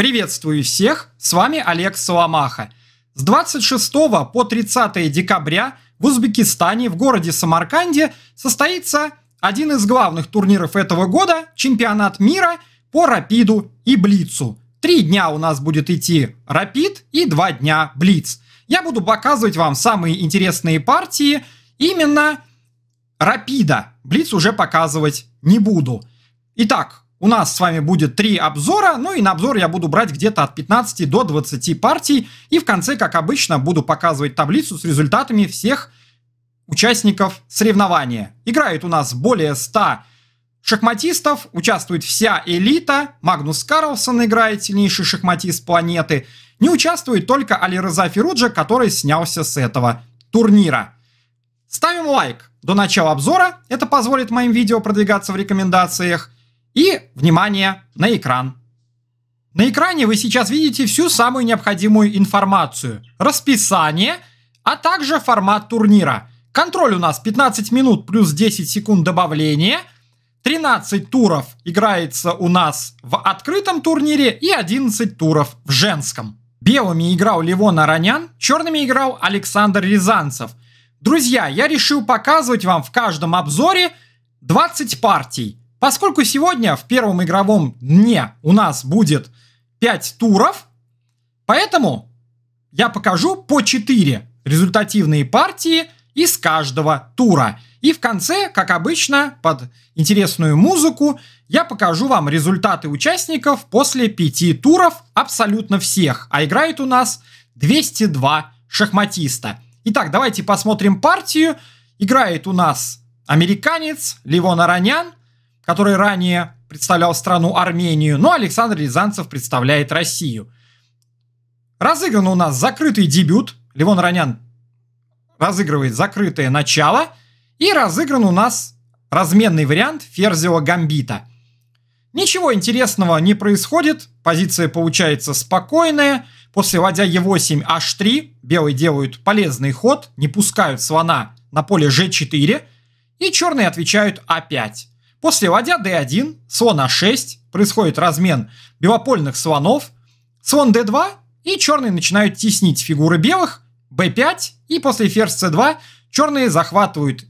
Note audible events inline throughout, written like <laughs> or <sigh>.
Приветствую всех, с вами Олег Соломаха. С 26 по 30 декабря в Узбекистане, в городе Самарканде, состоится один из главных турниров этого года – чемпионат мира по рапиду и блицу. Три дня у нас будет идти рапид и два дня блиц. Я буду показывать вам самые интересные партии именно рапида. Блиц уже показывать не буду. Итак, у нас с вами будет три обзора, ну и на обзор я буду брать где-то от 15 до 20 партий. И в конце, как обычно, буду показывать таблицу с результатами всех участников соревнования. Играет у нас более 100 шахматистов, участвует вся элита, Магнус Карлсон играет, сильнейший шахматист планеты. Не участвует только Алиреза Феруджа, который снялся с этого турнира. Ставим лайк до начала обзора, это позволит моим видео продвигаться в рекомендациях. И, внимание, на экран. На экране вы сейчас видите всю самую необходимую информацию. Расписание, а также формат турнира. Контроль у нас 15 минут плюс 10 секунд добавления. 13 туров играется у нас в открытом турнире и 11 туров в женском. Белыми играл Левон Аранян, черными играл Александр Рязанцев. Друзья, я решил показывать вам в каждом обзоре 20 партий. Поскольку сегодня в первом игровом дне у нас будет 5 туров, поэтому я покажу по 4 результативные партии из каждого тура. И в конце, как обычно, под интересную музыку, я покажу вам результаты участников после пяти туров абсолютно всех. А играет у нас 202 шахматиста. Итак, давайте посмотрим партию. Играет у нас американец Ливон Аранян, который ранее представлял страну Армению, но Александр Рязанцев представляет Россию. Разыгран у нас закрытый дебют. Левон Ронян разыгрывает закрытое начало. И разыгран у нас разменный вариант Ферзио Гамбита. Ничего интересного не происходит. Позиция получается спокойная. После ладья Е8, H3 белые делают полезный ход, не пускают слона на поле G4. И черные отвечают А5. После ладья d1, слон a6, происходит размен белопольных слонов, слон d2 и черные начинают теснить фигуры белых, b5 и после ферзь c2 черные захватывают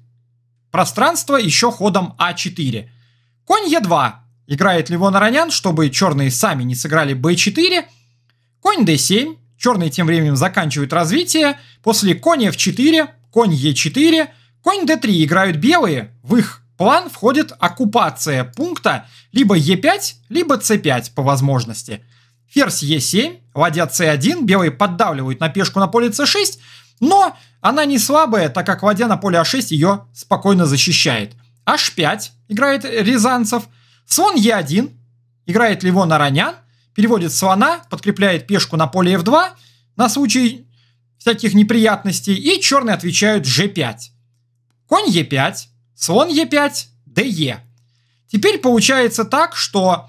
пространство еще ходом а4. Конь e2 играет Левон Аронян, чтобы черные сами не сыграли b4. Конь d7, черные тем временем заканчивают развитие, после конь f4, конь e4, конь d3 играют белые в их план входит оккупация пункта либо Е5, либо С5 по возможности. Ферзь Е7, ладья С1, белые поддавливают на пешку на поле С6, но она не слабая, так как ладья на поле А6 ее спокойно защищает. H5 играет Рязанцев, слон Е1 играет Ливон Аронян, переводит слона, подкрепляет пешку на поле F2 на случай всяких неприятностей, и черные отвечают G5. Конь Е5, слон Е5, ДЕ. Теперь получается так, что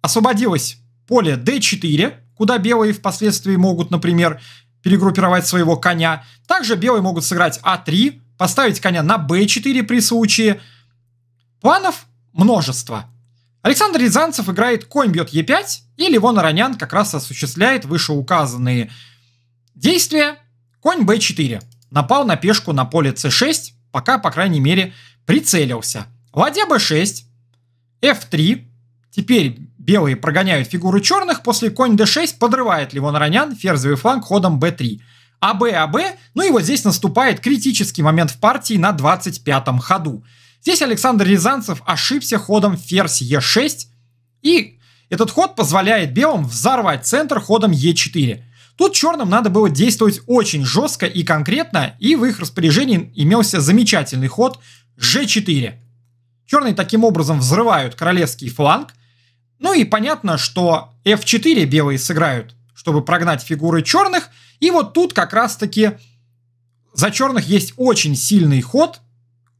освободилось поле D4, куда белые впоследствии могут, например, перегруппировать своего коня. Также белые могут сыграть А3, поставить коня на b4 при случае. Планов множество. Александр Рязанцев играет конь бьет e5, и Левон Аронян как раз осуществляет вышеуказанные действия. Конь b4 напал на пешку на поле c6, пока, по крайней мере, прицелился. Ладья b6, f3. Теперь белые прогоняют фигуру черных, после конь d6 подрывает Ливон Ронян ферзевый фланг ходом b3. АБ, АБ, ну и вот здесь наступает критический момент в партии на 25-м ходу. Здесь Александр Рязанцев ошибся ходом ферзь e 6 и этот ход позволяет белым взорвать центр ходом Е4. Тут черным надо было действовать очень жестко и конкретно, и в их распоряжении имелся замечательный ход G4. Черные таким образом взрывают королевский фланг, ну и понятно, что F4 белые сыграют, чтобы прогнать фигуры черных, и вот тут как раз-таки за черных есть очень сильный ход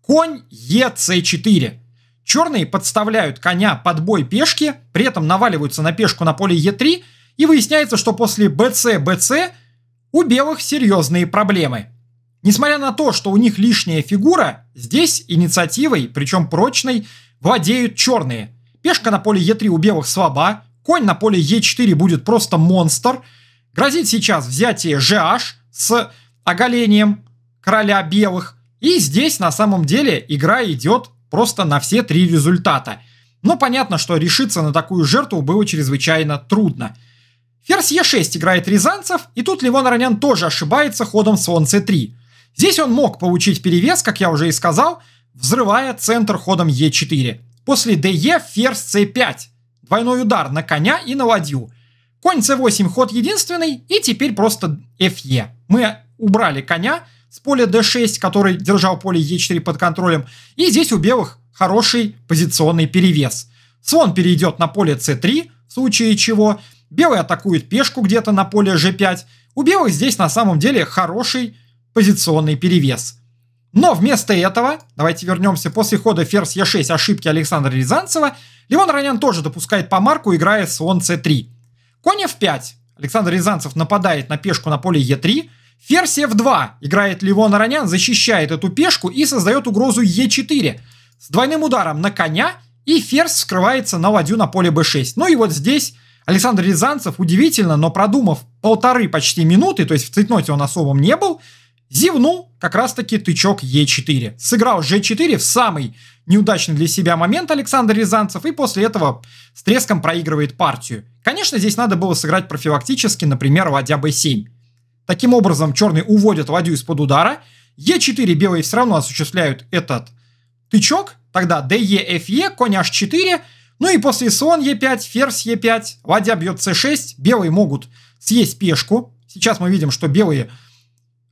конь EC4. Черные подставляют коня под бой пешки, при этом наваливаются на пешку на поле Е3, и выясняется, что после БЦ-БЦ у белых серьезные проблемы. Несмотря на то, что у них лишняя фигура, здесь инициативой, причем прочной, владеют черные. Пешка на поле Е3 у белых слаба, конь на поле Е4 будет просто монстр. Грозит сейчас взятие GH с оголением короля белых. И здесь на самом деле игра идет просто на все три результата. Но понятно, что решиться на такую жертву было чрезвычайно трудно. Ферзь Е6 играет Рязанцев, и тут Левон Ронян тоже ошибается ходом слон С3. Здесь он мог получить перевес, как я уже и сказал, взрывая центр ходом Е4. После ДЕ ферзь С5. Двойной удар на коня и на ладью. Конь С8 ход единственный, и теперь просто ФЕ. Мы убрали коня с поля d6, который держал поле е 4 под контролем, и здесь у белых хороший позиционный перевес. Слон перейдет на поле c3, в случае чего, белые атакуют пешку где-то на поле g5. У белых здесь на самом деле хороший позиционный перевес. Но вместо этого, давайте вернемся, после хода ферзь e6 ошибки Александра Рязанцева, Левон Ронян тоже допускает по марку, играя слон c3. Конь f5. Александр Рязанцев нападает на пешку на поле e3. Ферзь f2. Играет Левон Ронян, защищает эту пешку и создает угрозу e4. С двойным ударом на коня и ферзь скрывается на ладью на поле b6. Ну и вот здесь Александр Рязанцев, удивительно, но продумав полторы почти минуты, то есть в цветноте он особым не был, зевнул как раз-таки тычок Е4. Сыграл g 4 в самый неудачный для себя момент Александр Рязанцев и после этого с треском проигрывает партию. Конечно, здесь надо было сыграть профилактически, например, ладья Б7. Таким образом, черные уводят ладью из-под удара. Е4 белые все равно осуществляют этот тычок. Тогда ДЕ, ФЕ, конь H4– ну и после слон Е5, ферзь Е5, ладья бьет С6, белые могут съесть пешку. Сейчас мы видим, что белые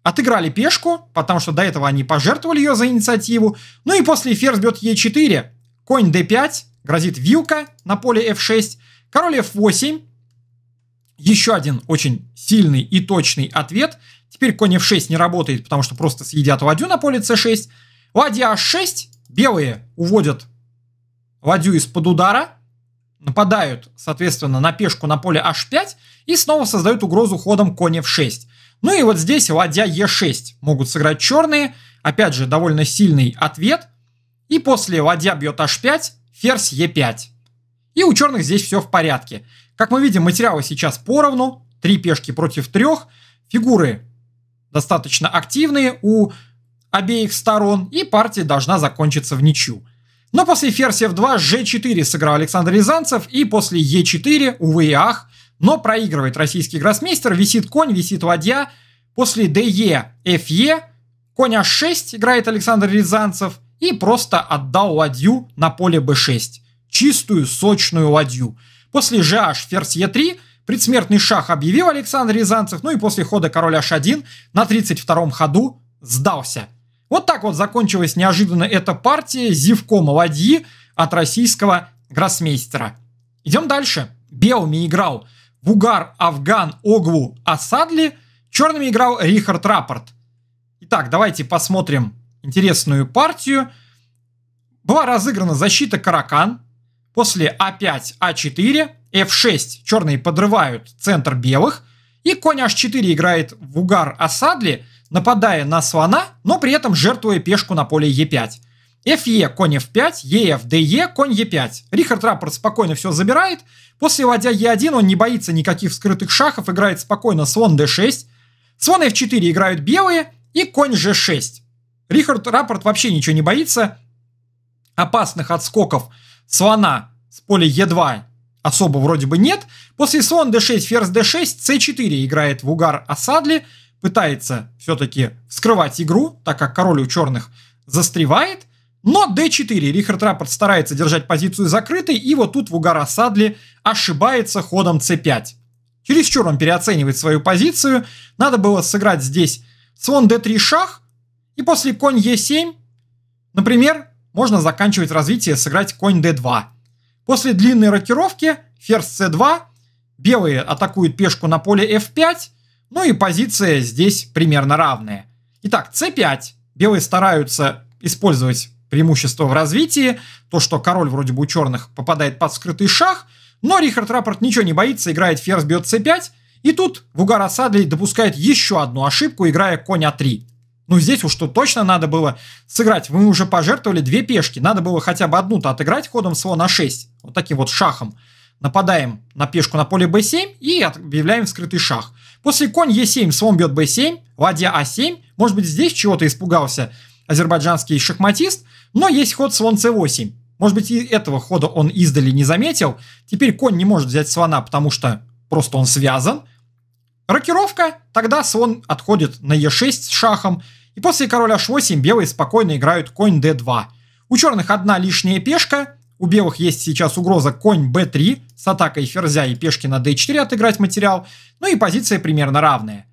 отыграли пешку, потому что до этого они пожертвовали ее за инициативу. Ну и после ферзь бьет Е4, конь d5, грозит вилка на поле f6, король f8. Еще один очень сильный и точный ответ. Теперь конь f6 не работает, потому что просто съедят ладью на поле c6. Ладья h6, белые уводят ладью из-под удара, нападают, соответственно, на пешку на поле h5 и снова создают угрозу ходом коня f6. Ну и вот здесь ладья e6 могут сыграть черные, опять же, довольно сильный ответ. И после ладья бьет h5, ферзь e5. И у черных здесь все в порядке. Как мы видим, материалы сейчас поровну, три пешки против трех, фигуры достаточно активные у обеих сторон, и партия должна закончиться в ничью. Но после ферзь f2 g4 сыграл Александр Рязанцев, и после e4, увы и ах, но проигрывает российский гроссмейстер, висит конь, висит ладья. После de, fe, конь h6 играет Александр Рязанцев и просто отдал ладью на поле b6. Чистую, сочную ладью. После gh, ферзь e3, предсмертный шах объявил Александр Рязанцев, ну и после хода короля h1 на 32-м ходу сдался. Вот так вот закончилась неожиданно эта партия зевком оладьи от российского гроссмейстера. Идем дальше. Белыми играл Бугар, Афган, Оглу, Асадли. Черными играл Рихард Рапорт. Итак, давайте посмотрим интересную партию. Была разыграна защита Каракан. После А5, А4, F6 черные подрывают центр белых. И конь H4 играет в угар Асадли нападая на слона, но при этом жертвуя пешку на поле Е5. ФЕ, конь F5, ЕФ, ДЕ, конь Е5. Рихард Раппорт спокойно все забирает. После ладья Е1 он не боится никаких скрытых шахов, играет спокойно слон D6. Слон F4 играют белые и конь G6. Рихард Раппорт вообще ничего не боится. Опасных отскоков слона с поля Е2 особо вроде бы нет. После слон D6, ферзь D6, C4 играет в угар Асадли – пытается все-таки вскрывать игру, так как король у черных застревает. Но d4, Рихард Раппорт старается держать позицию закрытой, и вот тут в угар Садли ошибается ходом c5. Чересчур он переоценивает свою позицию, надо было сыграть здесь слон d3 шах, и после конь e7, например, можно заканчивать развитие, сыграть конь d2. После длинной рокировки ферзь c2, белые атакуют пешку на поле f5, ну и позиция здесь примерно равная. Итак, c5. Белые стараются использовать преимущество в развитии, то, что король вроде бы у черных попадает под скрытый шах, но Рихард Рапорт ничего не боится, играет ферзь бьет c5, и тут Вугар Асадли допускает еще одну ошибку, играя конь а3. Ну здесь уж тут точно надо было сыграть, мы уже пожертвовали две пешки, надо было хотя бы одну-то отыграть ходом слона 6, вот таким вот шахом нападаем на пешку на поле b7 и объявляем вскрытый шах. После конь e7, слон бьет b7, ладья a7. А может быть, здесь чего-то испугался азербайджанский шахматист, но есть ход слон c8. Может быть, и этого хода он издали не заметил. Теперь конь не может взять слона, потому что просто он связан. Рокировка, тогда слон отходит на e6 с шахом, и после короля h8 белые спокойно играют конь d2. У черных одна лишняя пешка, у белых есть сейчас угроза конь b3 с атакой ферзя и пешки на d4 отыграть материал, ну и позиция примерно равная.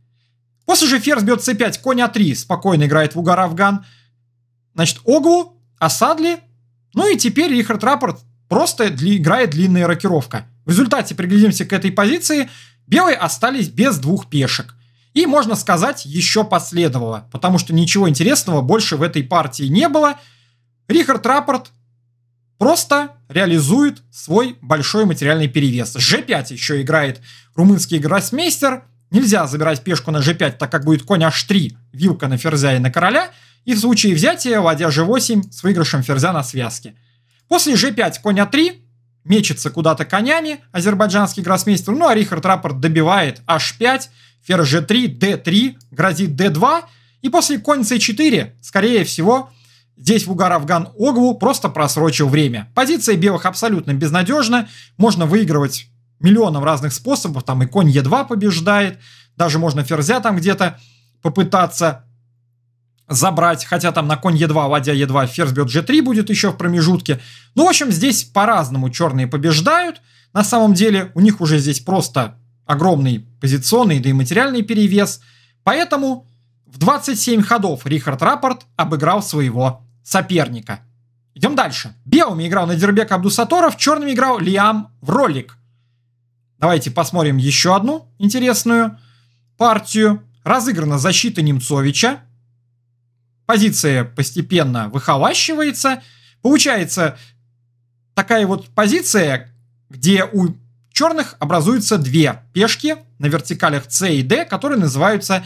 После же ферзь бьет c5, конь a а 3 спокойно играет в угар афган. Значит, Оглу, осадли. ну и теперь Рихард Рапорт просто дли, играет длинная рокировка. В результате приглядимся к этой позиции, белые остались без двух пешек. И, можно сказать, еще последовало, потому что ничего интересного больше в этой партии не было. Рихард Рапорт просто реализует свой большой материальный перевес. G5 еще играет румынский гроссмейстер. Нельзя забирать пешку на G5, так как будет конь H3, вилка на ферзя и на короля. И в случае взятия, ладья G8 с выигрышем ферзя на связке. После G5 конь А3, мечется куда-то конями азербайджанский гроссмейстер. Ну а Рихард Раппорт добивает H5, ферзь G3, D3, грозит D2. И после конь C4, скорее всего, Здесь Вугар Афган Огву просто просрочил время. Позиция белых абсолютно безнадежна. Можно выигрывать миллионом разных способов. Там и конь Е2 побеждает. Даже можно ферзя там где-то попытаться забрать. Хотя там на конь Е2, ладья Е2, ферзь бьет G3 будет еще в промежутке. Ну, в общем, здесь по-разному черные побеждают. На самом деле у них уже здесь просто огромный позиционный, да и материальный перевес. Поэтому в 27 ходов Рихард Рапорт обыграл своего соперника. Идем дальше. Белыми играл Надирбек Абдусаторов, черными играл Лиам в ролик. Давайте посмотрим еще одну интересную партию. Разыграна защита Немцовича. Позиция постепенно выхолащивается. Получается такая вот позиция, где у черных образуются две пешки на вертикалях С и Д, которые называются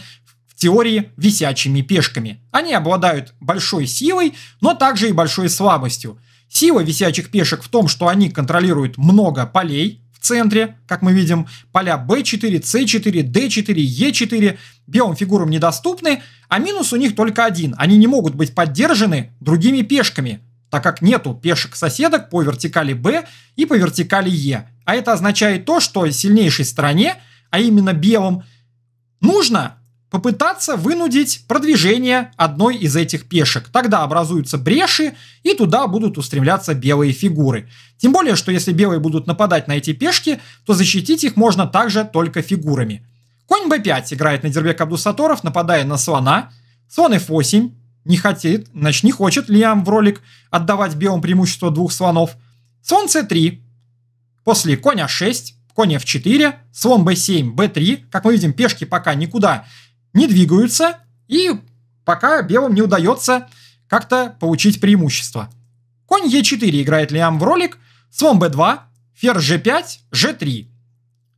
теории висячими пешками. Они обладают большой силой, но также и большой слабостью. Сила висячих пешек в том, что они контролируют много полей в центре, как мы видим, поля b4, c4, d4, e4 белым фигурам недоступны, а минус у них только один. Они не могут быть поддержаны другими пешками, так как нету пешек-соседок по вертикали b и по вертикали e. А это означает то, что сильнейшей стороне, а именно белым, нужно попытаться вынудить продвижение одной из этих пешек. Тогда образуются бреши, и туда будут устремляться белые фигуры. Тем более, что если белые будут нападать на эти пешки, то защитить их можно также только фигурами. Конь b5 играет на Дербек Абдусаторов, нападая на слона. Слон f8 не хочет, значит, не хочет Лиам в ролик отдавать белым преимущество двух слонов. Слон c3, после конь а6, конь f4, слон b7, b3. Как мы видим, пешки пока никуда не двигаются, и пока белым не удается как-то получить преимущество. Конь Е4 играет Лиам в ролик, слон Б2, ферзь Ж5, Ж3.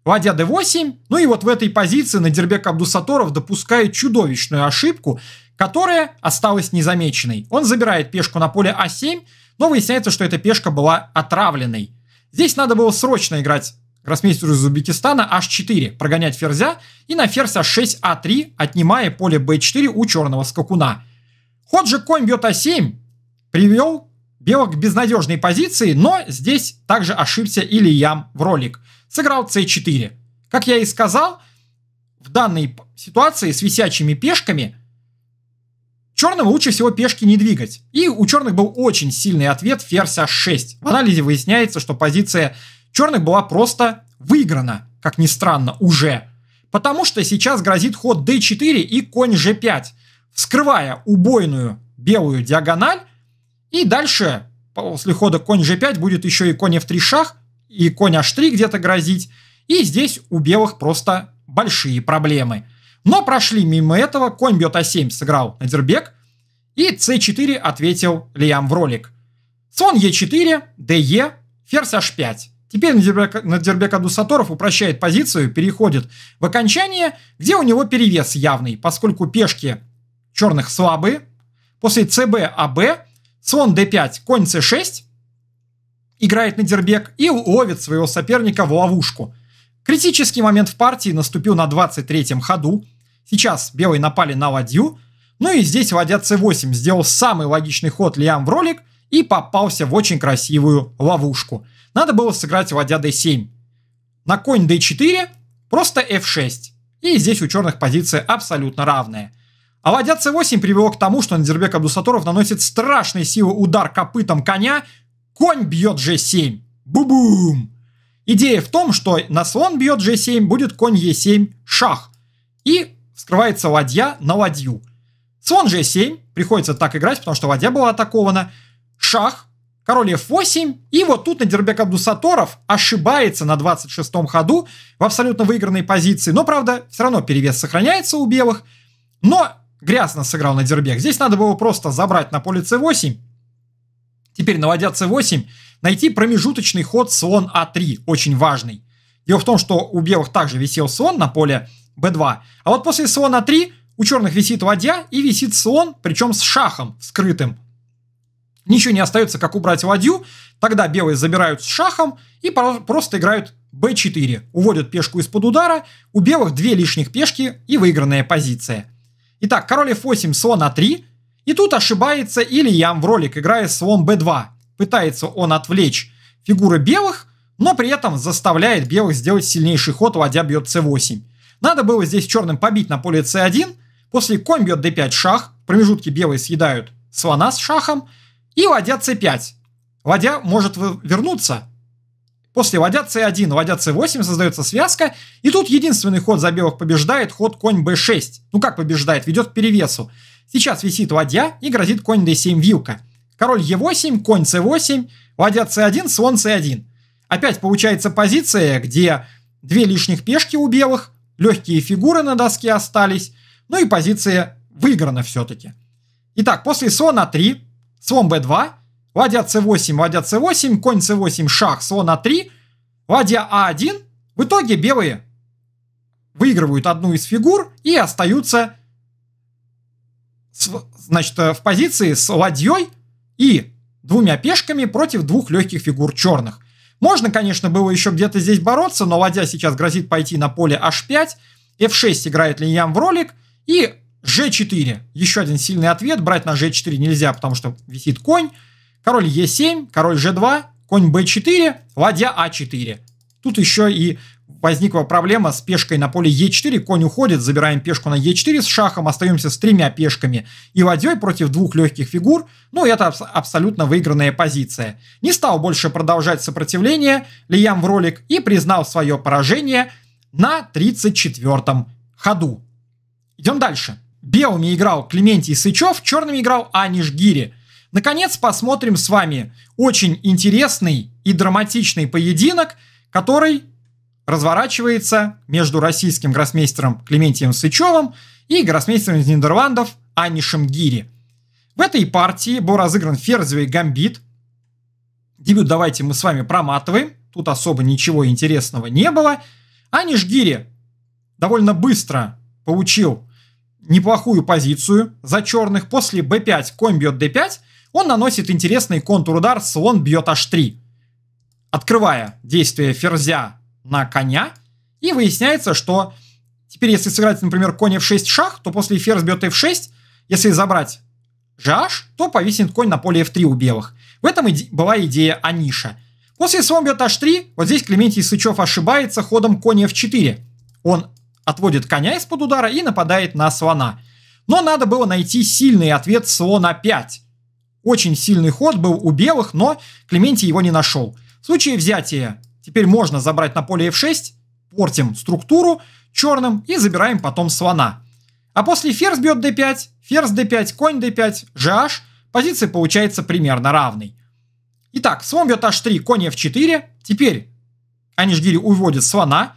Ладья д 8 ну и вот в этой позиции на Надербек Абдусаторов допускает чудовищную ошибку, которая осталась незамеченной. Он забирает пешку на поле А7, но выясняется, что эта пешка была отравленной. Здесь надо было срочно играть гроссмейстеру из Узбекистана h4 прогонять ферзя и на ферзь h6 a 3 отнимая поле b4 у черного скакуна. Ход же конь бьет а7 привел белок к безнадежной позиции, но здесь также ошибся Ильям в ролик. Сыграл c4. Как я и сказал, в данной ситуации с висячими пешками черным лучше всего пешки не двигать. И у черных был очень сильный ответ ферзь h6. В анализе выясняется, что позиция черных была просто выиграна, как ни странно, уже. Потому что сейчас грозит ход d4 и конь g5, вскрывая убойную белую диагональ. И дальше после хода конь g5 будет еще и конь f3 шах, и конь h3 где-то грозить. И здесь у белых просто большие проблемы. Но прошли мимо этого, конь бьет а7 сыграл Надербек, и c4 ответил Лиам в ролик. Слон e4, de, ферзь h5. Теперь Надербек Адусаторов упрощает позицию, переходит в окончание, где у него перевес явный, поскольку пешки черных слабые. После ЦБ АБ, слон d5, конь c6, играет Надербек и ловит своего соперника в ловушку. Критический момент в партии наступил на 23-м ходу. Сейчас белые напали на ладью. Ну и здесь ладья c8 сделал самый логичный ход Лиам в ролик и попался в очень красивую ловушку – надо было сыграть ладья d7. На конь d4 просто f6. И здесь у черных позиция абсолютно равная. А ладья c8 привело к тому, что Надирбек Абдусаторов наносит страшной силы удар копытом коня, конь бьет g7. Бу-бум! Идея в том, что на слон бьет g7, будет конь e7, шах. И вскрывается ладья на ладью. Слон g7, приходится так играть, потому что ладья была атакована. Шах, король f8, и вот тут на дербек Абдусаторов ошибается на 26-м ходу в абсолютно выигранной позиции, но, правда, все равно перевес сохраняется у белых, но грязно сыграл на дербек. Здесь надо было просто забрать на поле c8, теперь, наводя c8, найти промежуточный ход слон a а 3 очень важный. Дело в том, что у белых также висел слон на поле b2, а вот после слона a а 3 у черных висит ладья и висит слон, причем с шахом скрытым Ничего не остается, как убрать ладью. Тогда белые забирают с шахом и просто играют b4. Уводят пешку из-под удара. У белых две лишних пешки и выигранная позиция. Итак, король f8, слон a3. А и тут ошибается Ильям в ролик, играя слон b2. Пытается он отвлечь фигуры белых, но при этом заставляет белых сделать сильнейший ход, ладья бьет c8. Надо было здесь черным побить на поле c1, после конь бьет d5 шах, в промежутке белые съедают слона с шахом, и ладья c5. Ладья может вернуться. После ладья c1, ладья c8 создается связка, и тут единственный ход за белых побеждает ход конь b6. Ну как побеждает, ведет к перевесу. Сейчас висит ладья и грозит конь d7 вилка. Король e8, конь c8, ладья c1, слон c1. Опять получается позиция, где две лишних пешки у белых, легкие фигуры на доске остались, ну и позиция выиграна все-таки. Итак, после слона 3 слон b2, ладья c8, ладья c8, конь c8, шах, слон a3, а ладья a1. А в итоге белые выигрывают одну из фигур и остаются с, значит, э, в позиции с ладьей и двумя пешками против двух легких фигур черных. Можно, конечно, было еще где-то здесь бороться, но ладья сейчас грозит пойти на поле h5, f6 играет линьям в ролик, и G4. Еще один сильный ответ. Брать на G4 нельзя, потому что висит конь. Король E7, король G2, конь B4, ладья a а 4 Тут еще и возникла проблема с пешкой на поле e 4 Конь уходит, забираем пешку на e 4 с шахом, остаемся с тремя пешками и ладьей против двух легких фигур. Ну, это абс абсолютно выигранная позиция. Не стал больше продолжать сопротивление Лиям в ролик и признал свое поражение на 34-м ходу. Идем дальше. Белыми играл Клементий Сычев, черными играл Аниш Гири. Наконец, посмотрим с вами очень интересный и драматичный поединок, который разворачивается между российским гроссмейстером Клементием Сычевым и гроссмейстером из Нидерландов Анишем Гири. В этой партии был разыгран ферзевый гамбит. Дебют давайте мы с вами проматываем. Тут особо ничего интересного не было. Аниш Гири довольно быстро получил неплохую позицию за черных. После b5 конь бьет d5, он наносит интересный контрудар, слон бьет h3. Открывая действие ферзя на коня, и выясняется, что теперь если сыграть, например, конь f6 шах, то после ферзь бьет f6, если забрать gh, то повиснет конь на поле f3 у белых. В этом и была идея Аниша. После слон бьет h3, вот здесь Клементий Сычев ошибается ходом конь f4. Он отводит коня из-под удара и нападает на слона. Но надо было найти сильный ответ слона 5. Очень сильный ход был у белых, но Клементий его не нашел. В случае взятия теперь можно забрать на поле f6, портим структуру черным и забираем потом слона. А после ферзь бьет d5, ферзь d5, конь d5, gh, Позиция получается примерно равной. Итак, слон бьет h3, конь f4, теперь Анишгири уводит слона,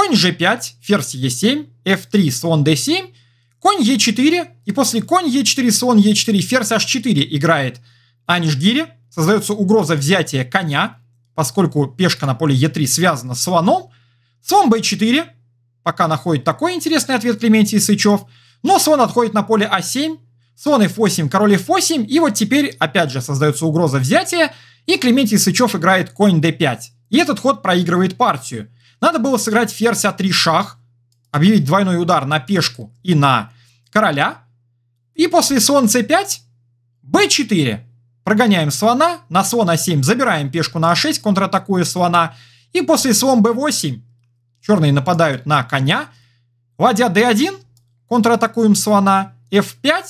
конь g5, ферзь e7, f3, слон d7, конь e4, и после конь e4, слон e4, ферзь h4 играет Анишгири, создается угроза взятия коня, поскольку пешка на поле e3 связана с слоном, слон b4, пока находит такой интересный ответ Клементий Сычев, но слон отходит на поле a а 7 слон f8, король f8, и вот теперь опять же создается угроза взятия, и Клементий Сычев играет конь d5. И этот ход проигрывает партию. Надо было сыграть ферзь А3 шах, объявить двойной удар на пешку и на короля. И после слон c5, b4. Прогоняем слона, на слон а7 забираем пешку на а6, контратакуя слона. И после слон b8 черные нападают на коня. Ладья d1, контратакуем слона, f5.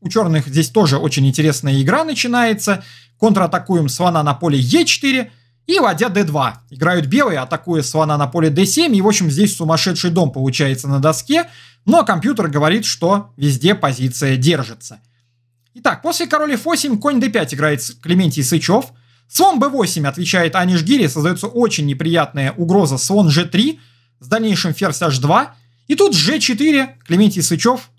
У черных здесь тоже очень интересная игра начинается. Контратакуем слона на поле e4. И ладья d2. Играют белые, атакуя слона на поле d7. И, в общем, здесь сумасшедший дом получается на доске. Но компьютер говорит, что везде позиция держится. Итак, после короля f8 конь d5 играет Клементий Сычев. Слон b8 отвечает Аниш Гири. Создается очень неприятная угроза слон g3 с дальнейшим ферзь h2. И тут g4 Клементий Сычев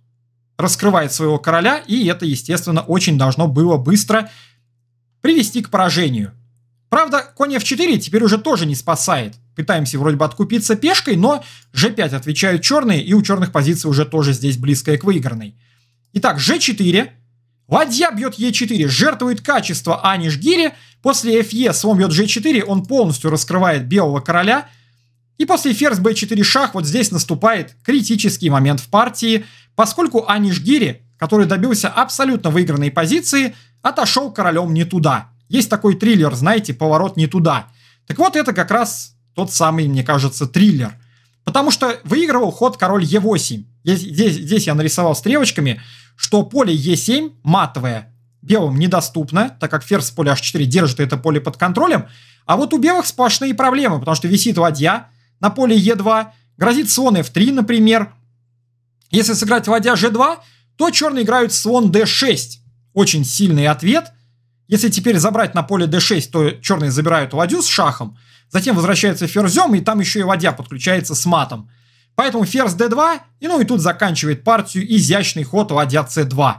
раскрывает своего короля. И это, естественно, очень должно было быстро привести к поражению. Правда, конь f4 теперь уже тоже не спасает. Пытаемся вроде бы откупиться пешкой, но g5 отвечают черные, и у черных позиция уже тоже здесь близкая к выигранной. Итак, g4. Ладья бьет e4, жертвует качество Аниш Гири. После fe слон бьет g4, он полностью раскрывает белого короля. И после ферзь b4 шах вот здесь наступает критический момент в партии, поскольку Аниш Гири, который добился абсолютно выигранной позиции, отошел королем не туда. Есть такой триллер, знаете, «Поворот не туда». Так вот, это как раз тот самый, мне кажется, триллер. Потому что выигрывал ход король Е8. Здесь, здесь, я нарисовал стрелочками, что поле Е7 матовое, белым недоступно, так как ферзь с поля H4 держит это поле под контролем. А вот у белых сплошные проблемы, потому что висит ладья на поле Е2, грозит слон F3, например. Если сыграть ладья G2, то черные играют слон D6. Очень сильный ответ – если теперь забрать на поле d6, то черные забирают ладью с шахом, затем возвращается ферзем, и там еще и ладья подключается с матом. Поэтому ферзь d2, и ну и тут заканчивает партию изящный ход ладья c2.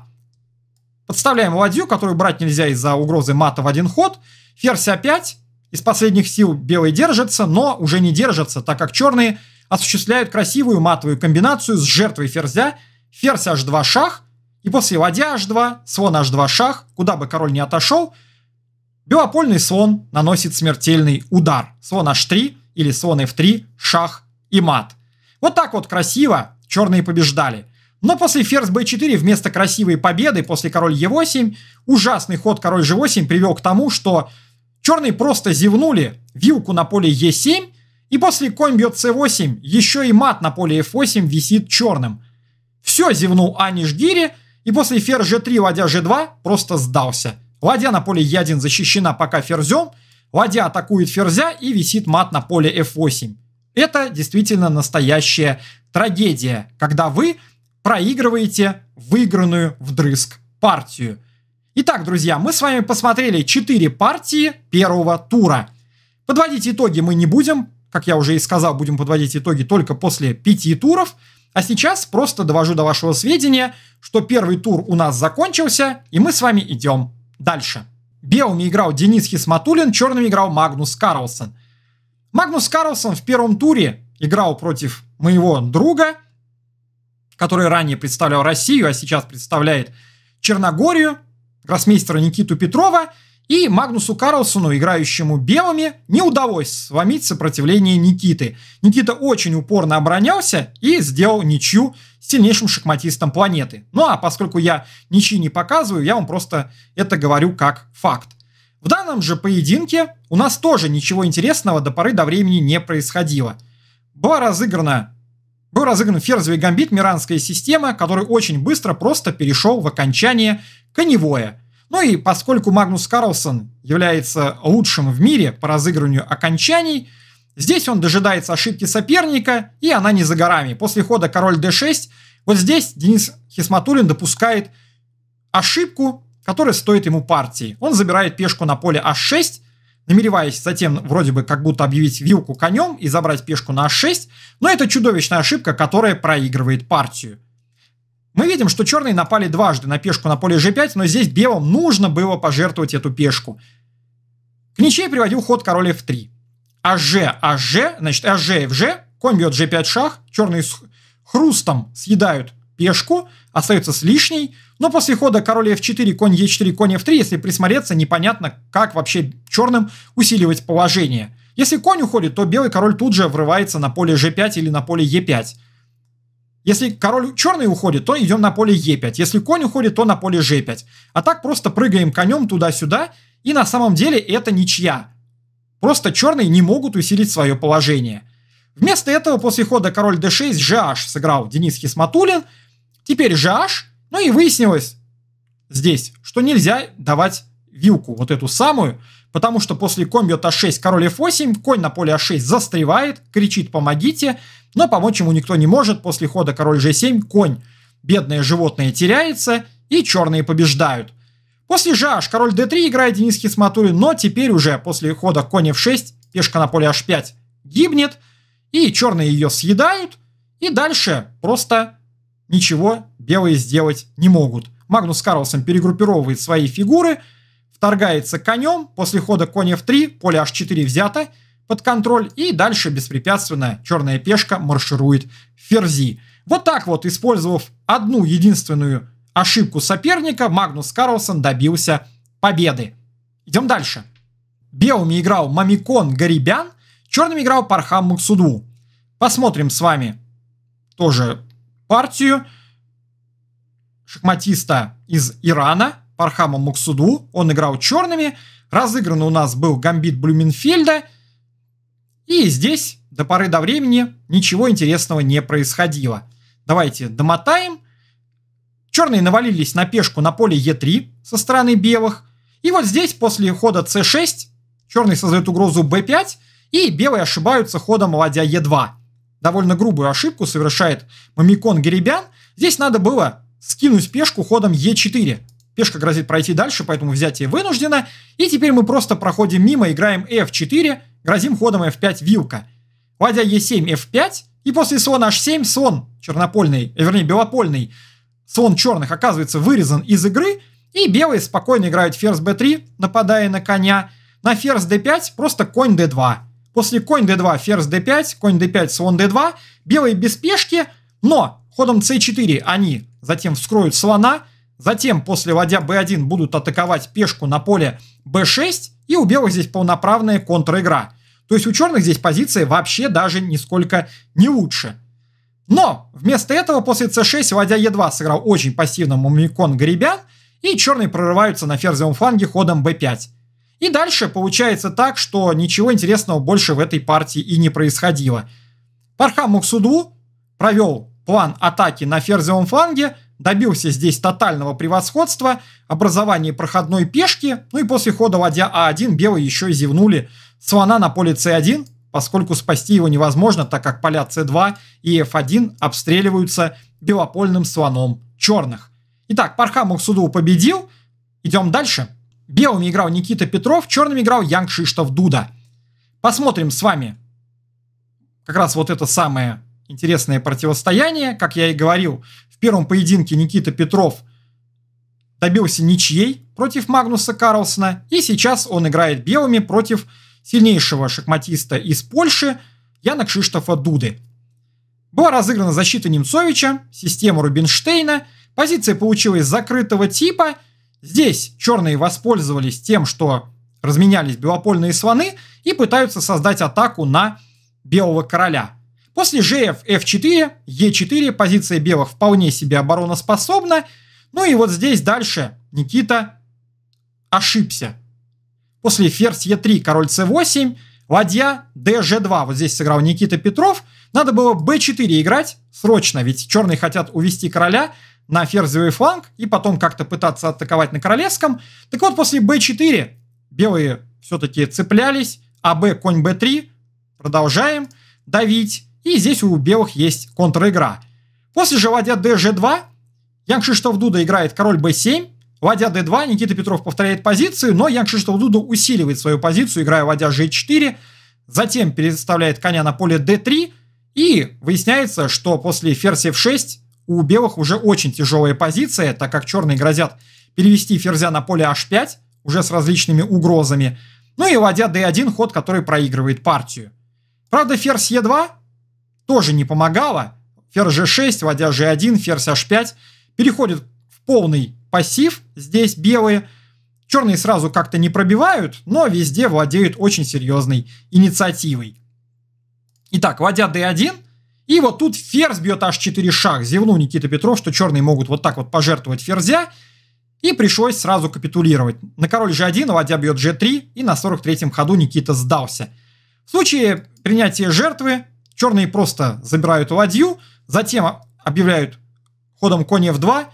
Подставляем ладью, которую брать нельзя из-за угрозы мата в один ход. Ферзь a5. из последних сил белые держатся, но уже не держатся, так как черные осуществляют красивую матовую комбинацию с жертвой ферзя, ферзь h2 шах – и после ладья h2, слон h2 шах, куда бы король не отошел, белопольный слон наносит смертельный удар. Слон h3 или слон f3, шах и мат. Вот так вот красиво черные побеждали. Но после ферзь b4 вместо красивой победы после король e8 ужасный ход король g8 привел к тому, что черные просто зевнули вилку на поле e7 и после конь бьет c8 еще и мат на поле f8 висит черным. Все зевнул Аниш Гири, и после ферзь g3, ладья g2 просто сдался. Ладья на поле e1 защищена пока ферзем, ладья атакует ферзя и висит мат на поле f8. Это действительно настоящая трагедия, когда вы проигрываете выигранную вдрызг партию. Итак, друзья, мы с вами посмотрели 4 партии первого тура. Подводить итоги мы не будем, как я уже и сказал, будем подводить итоги только после 5 туров – а сейчас просто довожу до вашего сведения, что первый тур у нас закончился, и мы с вами идем дальше. Белыми играл Денис Хисматулин, черными играл Магнус Карлсон. Магнус Карлсон в первом туре играл против моего друга, который ранее представлял Россию, а сейчас представляет Черногорию, гроссмейстера Никиту Петрова – и Магнусу Карлсону, играющему белыми, не удалось сломить сопротивление Никиты. Никита очень упорно оборонялся и сделал ничью с сильнейшим шахматистом планеты. Ну а поскольку я ничьи не показываю, я вам просто это говорю как факт. В данном же поединке у нас тоже ничего интересного до поры до времени не происходило. Была разыграна был разыгран ферзевый гамбит Миранская система, который очень быстро просто перешел в окончание коневое – ну и поскольку Магнус Карлсон является лучшим в мире по разыгрыванию окончаний, здесь он дожидается ошибки соперника, и она не за горами. После хода король d6 вот здесь Денис Хисматулин допускает ошибку, которая стоит ему партии. Он забирает пешку на поле h6, а намереваясь затем вроде бы как будто объявить вилку конем и забрать пешку на h6, а но это чудовищная ошибка, которая проигрывает партию. Мы видим, что черные напали дважды на пешку на поле g5, но здесь белым нужно было пожертвовать эту пешку. К ничьей приводил ход король f3. АЖ, АЖ, значит, АЖ, ФЖ, конь бьет g5 шах, черные с хрустом съедают пешку, остается с лишней, но после хода короля f4, конь e4, конь f3, если присмотреться, непонятно, как вообще черным усиливать положение. Если конь уходит, то белый король тут же врывается на поле g5 или на поле e5. Если король черный уходит, то идем на поле Е5. Если конь уходит, то на поле Ж5. А так просто прыгаем конем туда-сюда, и на самом деле это ничья. Просто черные не могут усилить свое положение. Вместо этого после хода король d6 GH сыграл Денис Хисматулин. Теперь GH. Ну и выяснилось здесь, что нельзя давать вилку, вот эту самую, потому что после конь 6 король F8, конь на поле А6 застревает, кричит «помогите», но помочь ему никто не может. После хода король g7, конь, бедное животное теряется, и черные побеждают. После жаш король d3 играет Денис Хисматуллин, но теперь уже после хода конь f6, пешка на поле h5 гибнет, и черные ее съедают, и дальше просто ничего белые сделать не могут. Магнус Карлсон перегруппировывает свои фигуры, вторгается конем, после хода конь f3, поле h4 взято, под контроль, и дальше беспрепятственно черная пешка марширует ферзи. Вот так вот, использовав одну единственную ошибку соперника, Магнус Карлсон добился победы. Идем дальше. Белыми играл Мамикон Гарибян, черными играл Пархам Муксуду Посмотрим с вами тоже партию шахматиста из Ирана, Пархама Муксуду Он играл черными. Разыгран у нас был гамбит Блюменфельда – и здесь до поры до времени ничего интересного не происходило. Давайте домотаем. Черные навалились на пешку на поле Е3 со стороны белых. И вот здесь после хода c 6 черный создает угрозу b 5 и белые ошибаются ходом ладья Е2. Довольно грубую ошибку совершает Мамикон Геребян. Здесь надо было скинуть пешку ходом Е4. Пешка грозит пройти дальше, поэтому взятие вынуждено. И теперь мы просто проходим мимо, играем F4, Грозим ходом f5 вилка. Ладья e7, f5, и после слона h7 слон чернопольный, э, вернее белопольный, слон черных оказывается вырезан из игры, и белые спокойно играют ферзь b3, нападая на коня. На ферзь d5 просто конь d2. После конь d2, ферзь d5, конь d5, слон d2. Белые без пешки, но ходом c4 они затем вскроют слона, затем после ладья b1 будут атаковать пешку на поле b6, и у белых здесь полноправная контр-игра. То есть у черных здесь позиции вообще даже нисколько не лучше. Но вместо этого после c6 ладья e2 сыграл очень пассивно мумикон гребян, и черные прорываются на ферзевом фланге ходом b5. И дальше получается так, что ничего интересного больше в этой партии и не происходило. Пархам Муксуду провел план атаки на ферзевом фланге, добился здесь тотального превосходства, образование проходной пешки, ну и после хода ладья А1 белые еще и зевнули слона на поле С1, поскольку спасти его невозможно, так как поля С2 и F1 обстреливаются белопольным слоном черных. Итак, Пархам Урсуду победил. Идем дальше. Белыми играл Никита Петров, черными играл Янг Шиштов Дуда. Посмотрим с вами как раз вот это самое интересное противостояние. Как я и говорил, первом поединке Никита Петров добился ничьей против Магнуса Карлсона, и сейчас он играет белыми против сильнейшего шахматиста из Польши Яна Кшиштофа Дуды. Была разыграна защита Немцовича, система Рубинштейна, позиция получилась закрытого типа. Здесь черные воспользовались тем, что разменялись белопольные слоны и пытаются создать атаку на белого короля – После же f4, e4, позиция белых вполне себе обороноспособна. Ну и вот здесь дальше Никита ошибся. После ферзь e3, король c8, ладья dg2. Вот здесь сыграл Никита Петров. Надо было b4 играть срочно, ведь черные хотят увести короля на ферзевый фланг и потом как-то пытаться атаковать на королевском. Так вот, после b4 белые все-таки цеплялись, а b конь b3, продолжаем давить. И здесь у белых есть контр-игра. После же ладья dg2, Ян Кшиштов Дуда играет король b7, ладья d2, Никита Петров повторяет позицию, но Ян Кшиштов Дуда усиливает свою позицию, играя ладья g4, затем переставляет коня на поле d3, и выясняется, что после ферзь f6 у белых уже очень тяжелая позиция, так как черные грозят перевести ферзя на поле h5, уже с различными угрозами, ну и ладья d1 ход, который проигрывает партию. Правда, ферзь e2 тоже не помогало. Ферзь g6, водя g1, ферзь h5 переходит в полный пассив, здесь белые. Черные сразу как-то не пробивают, но везде владеют очень серьезной инициативой. Итак, водя d1, и вот тут ферзь бьет h4 шаг Зевнул Никита Петров, что черные могут вот так вот пожертвовать ферзя, и пришлось сразу капитулировать. На король g1, водя бьет g3, и на 43-м ходу Никита сдался. В случае принятия жертвы Черные просто забирают ладью, затем объявляют ходом коня f2,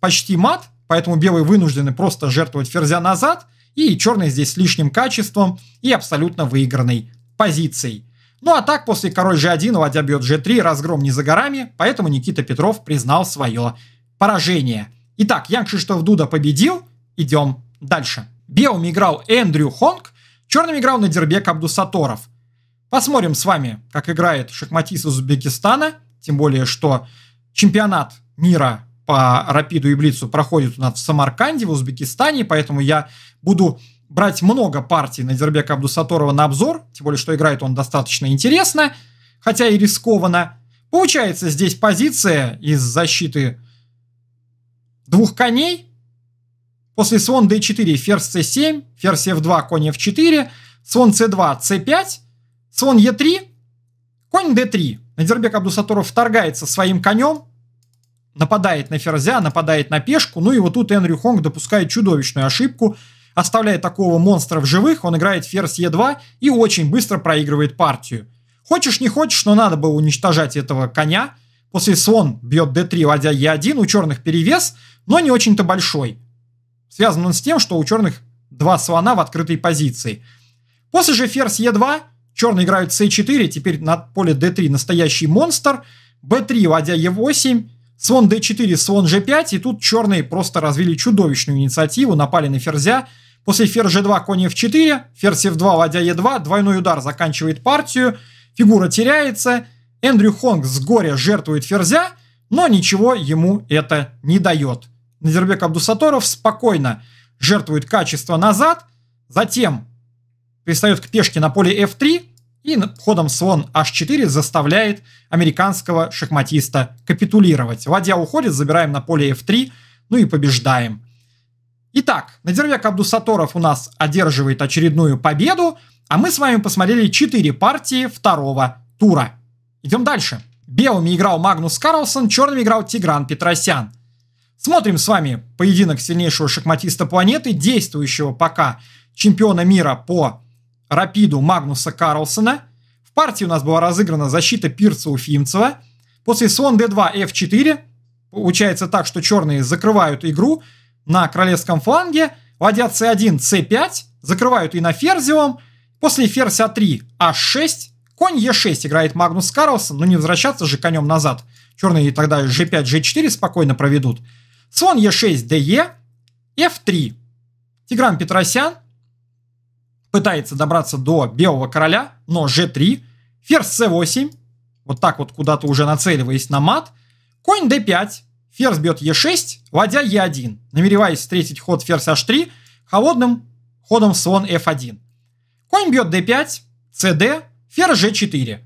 почти мат, поэтому белые вынуждены просто жертвовать ферзя назад, и черные здесь с лишним качеством и абсолютно выигранной позицией. Ну а так, после король g1, ладья бьет g3, разгром не за горами, поэтому Никита Петров признал свое поражение. Итак, Янг Шиштов Дуда победил, идем дальше. Белым играл Эндрю Хонг, черным играл на Надирбек Абдусаторов. Посмотрим с вами, как играет шахматист из Узбекистана, тем более, что чемпионат мира по рапиду и блицу проходит у нас в Самарканде, в Узбекистане, поэтому я буду брать много партий на Дербека Абдусаторова на обзор, тем более, что играет он достаточно интересно, хотя и рискованно. Получается здесь позиция из защиты двух коней, После слон d4, ферзь c7, ферзь f2, конь f4, слон c2, c5, Слон Е3, конь Д3. Надирбек Абдусаторов вторгается своим конем, нападает на ферзя, нападает на пешку. Ну и вот тут Энрю Хонг допускает чудовищную ошибку, оставляет такого монстра в живых, он играет ферзь Е2 и очень быстро проигрывает партию. Хочешь не хочешь, но надо было уничтожать этого коня. После слон бьет d3, ладья e1, у черных перевес, но не очень-то большой. Связан он с тем, что у черных два слона в открытой позиции. После же ферзь e2 Черные играют c4, теперь на поле d3 настоящий монстр, b3, ладья e8, слон d4, слон g5, и тут черные просто развили чудовищную инициативу, напали на ферзя, после ферзь g2, конь f4, ферзь f2, ладья e2, двойной удар заканчивает партию, фигура теряется, Эндрю Хонг с горя жертвует ферзя, но ничего ему это не дает. Назербек Абдусаторов спокойно жертвует качество назад, затем пристает к пешке на поле f3 и ходом слон h4 заставляет американского шахматиста капитулировать. Ладья уходит, забираем на поле f3, ну и побеждаем. Итак, Надервяк Абдусаторов у нас одерживает очередную победу, а мы с вами посмотрели 4 партии второго тура. Идем дальше. Белыми играл Магнус Карлсон, черными играл Тигран Петросян. Смотрим с вами поединок сильнейшего шахматиста планеты, действующего пока чемпиона мира по Рапиду Магнуса Карлсона. В партии у нас была разыграна защита Пирца Уфимцева. После слон d2, f4. Получается так, что черные закрывают игру на королевском фланге. Ладья c1, c5. Закрывают и на ферзевом. После ферзь а3, а6. Конь e 6 играет Магнус Карлсон, но не возвращаться же конем назад. Черные тогда G5, G4 спокойно проведут. Слон e 6 ДЕ, F3. Тигран Петросян пытается добраться до белого короля, но g3, ферзь c8, вот так вот куда-то уже нацеливаясь на мат, конь d5, ферзь бьет e6, ладья e1, намереваясь встретить ход ферзь h3 холодным ходом слон f1. Конь бьет d5, cd, ферзь g4.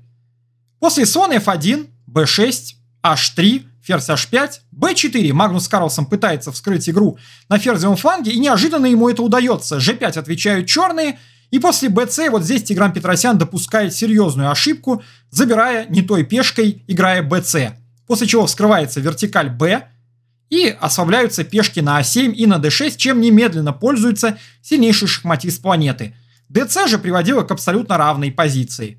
После слон f1, b6, h3, ферзь h5, b4. Магнус Карлсон пытается вскрыть игру на ферзевом фланге, и неожиданно ему это удается. g5 отвечают черные, и после БЦ вот здесь Тигран Петросян допускает серьезную ошибку, забирая не той пешкой, играя БЦ. После чего вскрывается вертикаль Б, и ослабляются пешки на А7 и на D6, чем немедленно пользуется сильнейший шахматист планеты. ДЦ же приводило к абсолютно равной позиции.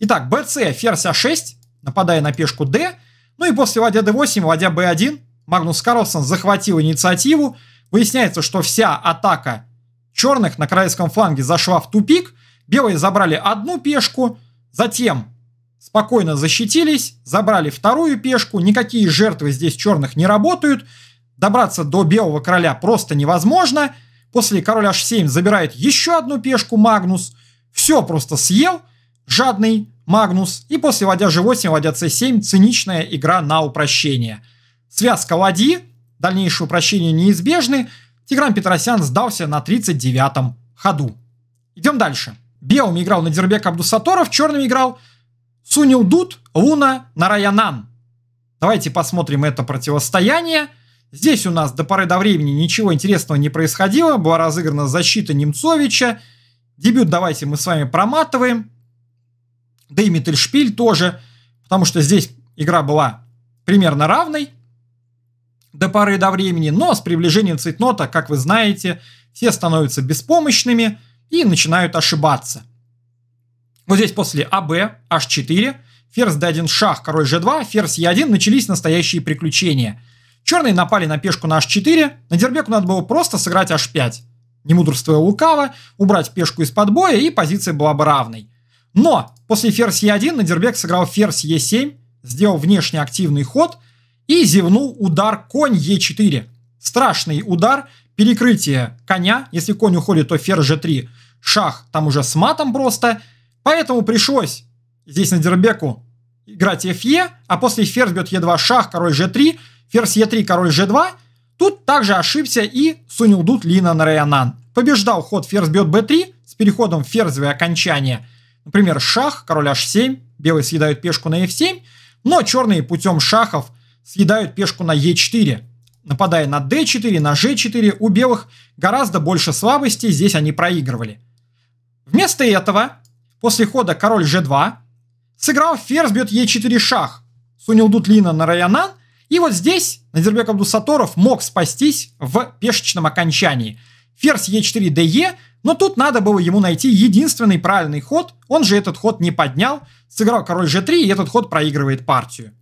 Итак, БЦ ферзь А6, нападая на пешку D, ну и после ладья D8, ладья B1, Магнус Карлсон захватил инициативу, выясняется, что вся атака Черных на краевском фланге зашла в тупик, белые забрали одну пешку, затем спокойно защитились, забрали вторую пешку, никакие жертвы здесь черных не работают, добраться до белого короля просто невозможно, после короля h7 забирает еще одну пешку Магнус, все просто съел, жадный Магнус, и после ладья g8, ладья c7, циничная игра на упрощение. Связка ладьи, дальнейшие упрощения неизбежны, Тигран Петросян сдался на 39-м ходу. Идем дальше. Белыми играл на Надирбек Абдусаторов, черным играл Сунил Дуд, Луна, Нараянан. Давайте посмотрим это противостояние. Здесь у нас до поры до времени ничего интересного не происходило. Была разыграна защита Немцовича. Дебют давайте мы с вами проматываем. Да и Миттельшпиль тоже. Потому что здесь игра была примерно равной до поры до времени, но с приближением цветнота, как вы знаете, все становятся беспомощными и начинают ошибаться. Вот здесь после АБ, H4, ферзь d1 шах, король g2, ферзь e1 начались настоящие приключения. Черные напали на пешку на h4, на дербеку надо было просто сыграть h5. Не мудрствуя лукаво, убрать пешку из-под боя и позиция была бы равной. Но после ферзь e1 на дербек сыграл ферзь e7, сделал внешне активный ход и зевнул удар конь Е4. Страшный удар, перекрытие коня, если конь уходит, то ферзь G3, шах там уже с матом просто, поэтому пришлось здесь на Дербеку играть Фе, а после ферзь бьет Е2, шах, король G3, ферзь Е3, король G2, тут также ошибся и Сунилдут Лина на Нарайанан. Побеждал ход ферзь бьет b3 с переходом ферзевое окончание. Например, шах, король h7, белый съедает пешку на f7, но черные путем шахов – съедают пешку на Е4. Нападая на d4, на g4, у белых гораздо больше слабости, здесь они проигрывали. Вместо этого, после хода король g2, сыграл ферзь бьет e4 шах, сунил дутлина на Раянан, и вот здесь Надирбек Абдусаторов мог спастись в пешечном окончании. Ферзь e4 de, но тут надо было ему найти единственный правильный ход, он же этот ход не поднял, сыграл король g3 и этот ход проигрывает партию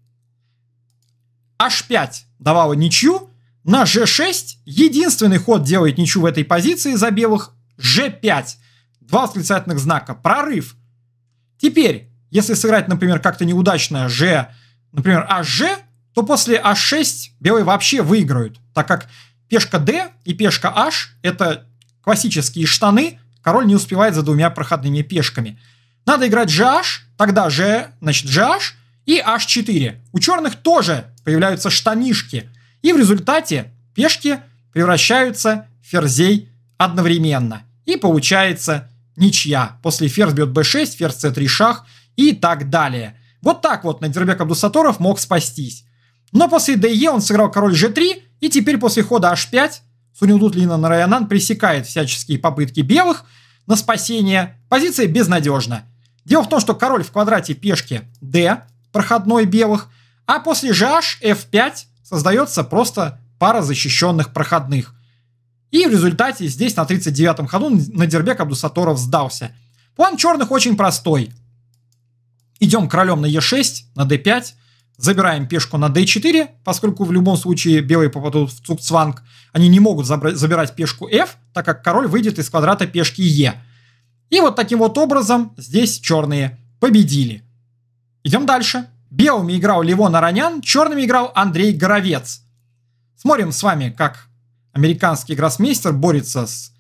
h5 давало ничью, на g6 единственный ход делает ничью в этой позиции за белых, g5. Два восклицательных знака, прорыв. Теперь, если сыграть, например, как-то неудачно g, например, hg, то после h6 белые вообще выиграют, так как пешка d и пешка h – это классические штаны, король не успевает за двумя проходными пешками. Надо играть gh, тогда g, значит gh и h4. У черных тоже появляются штанишки, и в результате пешки превращаются в ферзей одновременно. И получается ничья. После ферзь бьет b6, ферзь c3 шах и так далее. Вот так вот Надирбек Абдусаторов мог спастись. Но после ДЕ он сыграл король g3, и теперь после хода h5 Сунилдутлина Нараянан пресекает всяческие попытки белых на спасение. Позиция безнадежна. Дело в том, что король в квадрате пешки d, проходной белых – а после жаж F5 создается просто пара защищенных проходных. И в результате здесь на 39-м ходу на Надербек Абдусаторов сдался. План черных очень простой. Идем королем на Е6, на d5, забираем пешку на d4, поскольку в любом случае белые попадут в цукцванг. Они не могут забирать пешку f, так как король выйдет из квадрата пешки e. И вот таким вот образом здесь черные победили. Идем дальше. Белыми играл Левон Аронян, черными играл Андрей Горовец. Смотрим с вами, как американский гроссмейстер борется с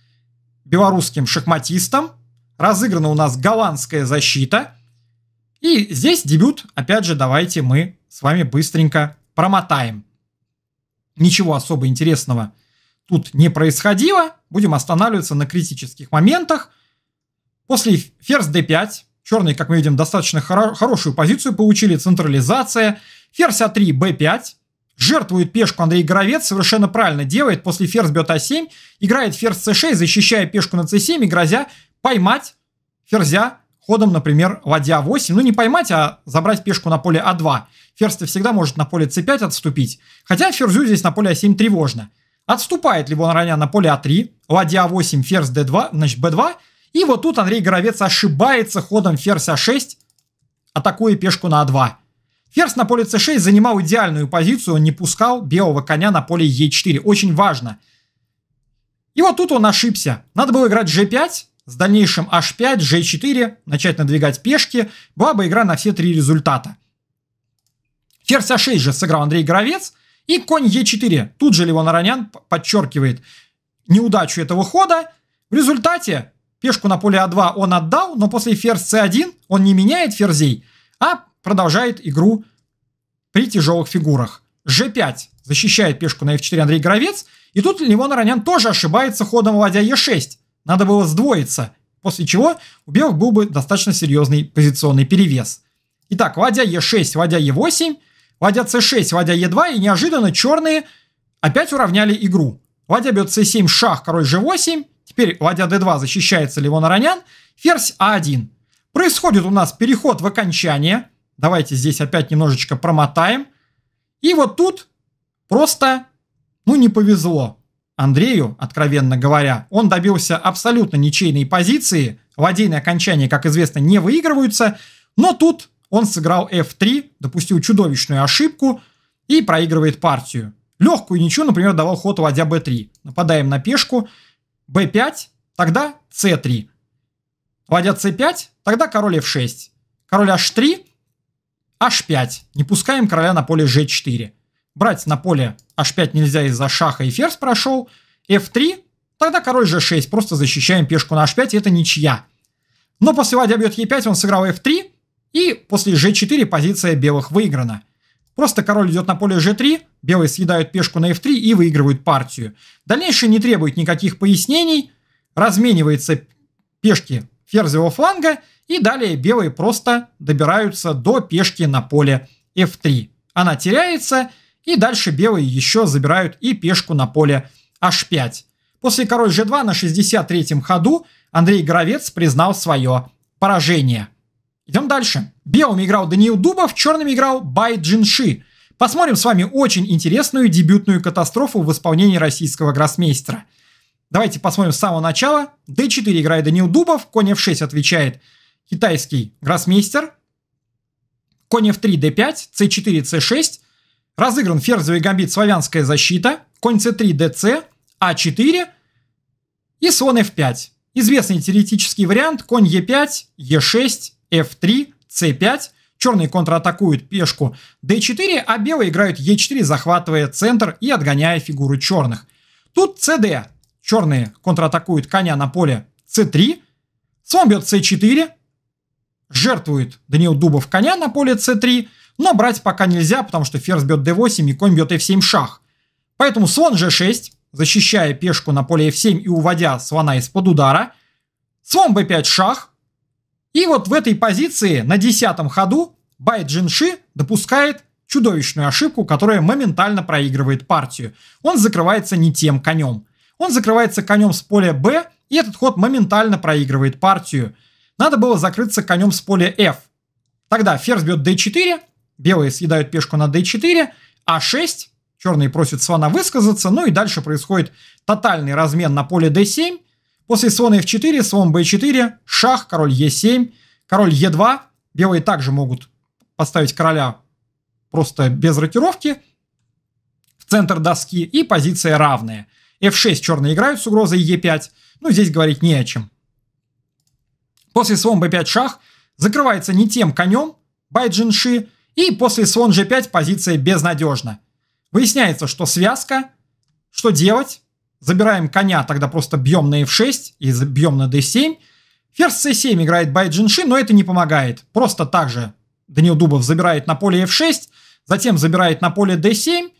белорусским шахматистом. Разыграна у нас голландская защита. И здесь дебют, опять же, давайте мы с вами быстренько промотаем. Ничего особо интересного тут не происходило. Будем останавливаться на критических моментах. После ферзь d5 Черные, как мы видим, достаточно хоро- хорошую позицию получили. Централизация. Ферзь А3, Б5. Жертвует пешку Андрей Горовец, совершенно правильно делает. После ферзь бьет А7, играет ферзь С6, защищая пешку на С7 и грозя поймать ферзя ходом, например, ладья а 8. Ну, не поймать, а забрать пешку на поле А2. Ферзь-то всегда может на поле С5 отступить. Хотя ферзю здесь на поле А7 тревожно. Отступает Левон Раня на поле А3, ладья А8, ферзь д 2 значит, Б2– и вот тут Андрей Горовец ошибается ходом ферзь А6, атакуя пешку на А2. Ферзь на поле c6 занимал идеальную позицию, он не пускал белого коня на поле e4. Очень важно. И вот тут он ошибся. Надо было играть g5, с дальнейшим h5, g4, начать надвигать пешки. Была бы игра на все три результата. Ферзь a а 6 же сыграл Андрей Горовец. И конь e4. Тут же Левон Аранян подчеркивает неудачу этого хода. В результате Пешку на поле А2 он отдал, но после ферзь С1 он не меняет ферзей, а продолжает игру при тяжелых фигурах. Ж5 защищает пешку на F4 Андрей Гровец. И тут Левон Аронян тоже ошибается ходом ладья Е6. Надо было сдвоиться, после чего у белых был бы достаточно серьезный позиционный перевес. Итак, ладья Е6, ладья Е8, ладья С6, ладья Е2 и неожиданно черные опять уравняли игру. Ладья бьет С7, шах, король g 8 Теперь ладья d2 защищается ли Левон Аронян. Ферзь a1. А Происходит у нас переход в окончание. Давайте здесь опять немножечко промотаем. И вот тут просто, ну, не повезло. Андрею, откровенно говоря, он добился абсолютно ничейной позиции. Ладейные окончания, как известно, не выигрываются. Но тут он сыграл f3, допустил чудовищную ошибку и проигрывает партию. Легкую ничью, например, давал ход ладья b3. Нападаем на пешку b5, тогда c3. Ладья c5, тогда король f6. Король h3, h5. Не пускаем короля на поле g4. Брать на поле h5 нельзя из-за шаха и ферзь прошел. f3, тогда король g6. Просто защищаем пешку на h5, и это ничья. Но после ладья бьет e5, он сыграл f3. И после g4 позиция белых выиграна. Просто король идет на поле g3, белые съедают пешку на f3 и выигрывают партию. Дальнейшее не требует никаких пояснений, разменивается пешки ферзевого фланга, и далее белые просто добираются до пешки на поле f3. Она теряется, и дальше белые еще забирают и пешку на поле h5. После король g2 на 63-м ходу Андрей Горовец признал свое поражение. Идем дальше. Белыми играл Даниил Дубов, черными играл Бай Джинши. Посмотрим с вами очень интересную дебютную катастрофу в исполнении российского гроссмейстера. Давайте посмотрим с самого начала. D4 играет Даниил Дубов, конь F6 отвечает китайский гроссмейстер. Конь F3, D5, C4, C6. Разыгран ферзевый гамбит «Славянская защита», конь c3, dc, a 4 и слон f5. Известный теоретический вариант конь e5, e6, f3, c5, черные контратакуют пешку d4, а белые играют e4, захватывая центр и отгоняя фигуры черных. Тут cd, черные контратакуют коня на поле c3, слон бьет c4, жертвует Даниил Дубов коня на поле c3, но брать пока нельзя, потому что ферзь бьет d8 и конь бьет f7 шах. Поэтому слон g6, защищая пешку на поле f7 и уводя слона из-под удара, слон b5 шах, и вот в этой позиции на десятом ходу Бай Джинши допускает чудовищную ошибку, которая моментально проигрывает партию. Он закрывается не тем конем. Он закрывается конем с поля b и этот ход моментально проигрывает партию. Надо было закрыться конем с поля F. Тогда ферзь бьет d4, белые съедают пешку на d4, а6, черные просят слона высказаться, ну и дальше происходит тотальный размен на поле d7, После слона f4, слон b4, шах, король e7, король e2. Белые также могут поставить короля просто без рокировки в центр доски. И позиция равная. f6 черные играют с угрозой e5. Ну, здесь говорить не о чем. После слон b5 шах закрывается не тем конем, байджинши. И после слон g5 позиция безнадежна. Выясняется, что связка, что делать, Забираем коня, тогда просто бьем на f6 и бьем на d7. Ферзь c7 играет байджинши, но это не помогает. Просто так же Данил Дубов забирает на поле f6, затем забирает на поле d7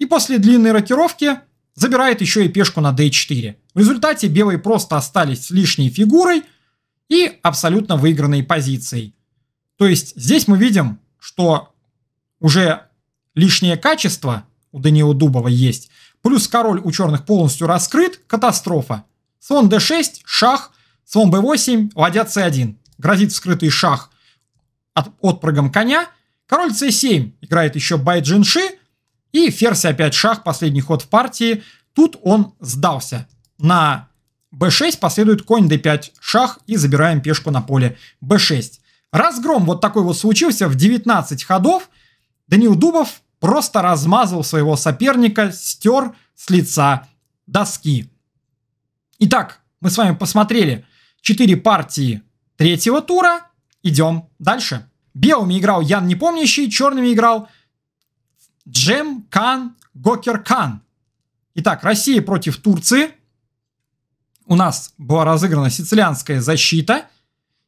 и после длинной рокировки забирает еще и пешку на d4. В результате белые просто остались с лишней фигурой и абсолютно выигранной позицией. То есть здесь мы видим, что уже лишнее качество у Даниила Дубова есть, Плюс король у черных полностью раскрыт. Катастрофа. Слон d6, шах. Слон b8, ладья c1. Грозит вскрытый шах от, отпрыгом коня. Король c7 играет еще джинши И ферзь опять шах, последний ход в партии. Тут он сдался. На b6 последует конь d5 шах и забираем пешку на поле b6. Разгром вот такой вот случился в 19 ходов. Данил Дубов просто размазал своего соперника, стер с лица доски. Итак, мы с вами посмотрели 4 партии третьего тура. Идем дальше. Белыми играл Ян Непомнящий, черными играл Джем Кан Гокер Кан. Итак, Россия против Турции. У нас была разыграна сицилианская защита.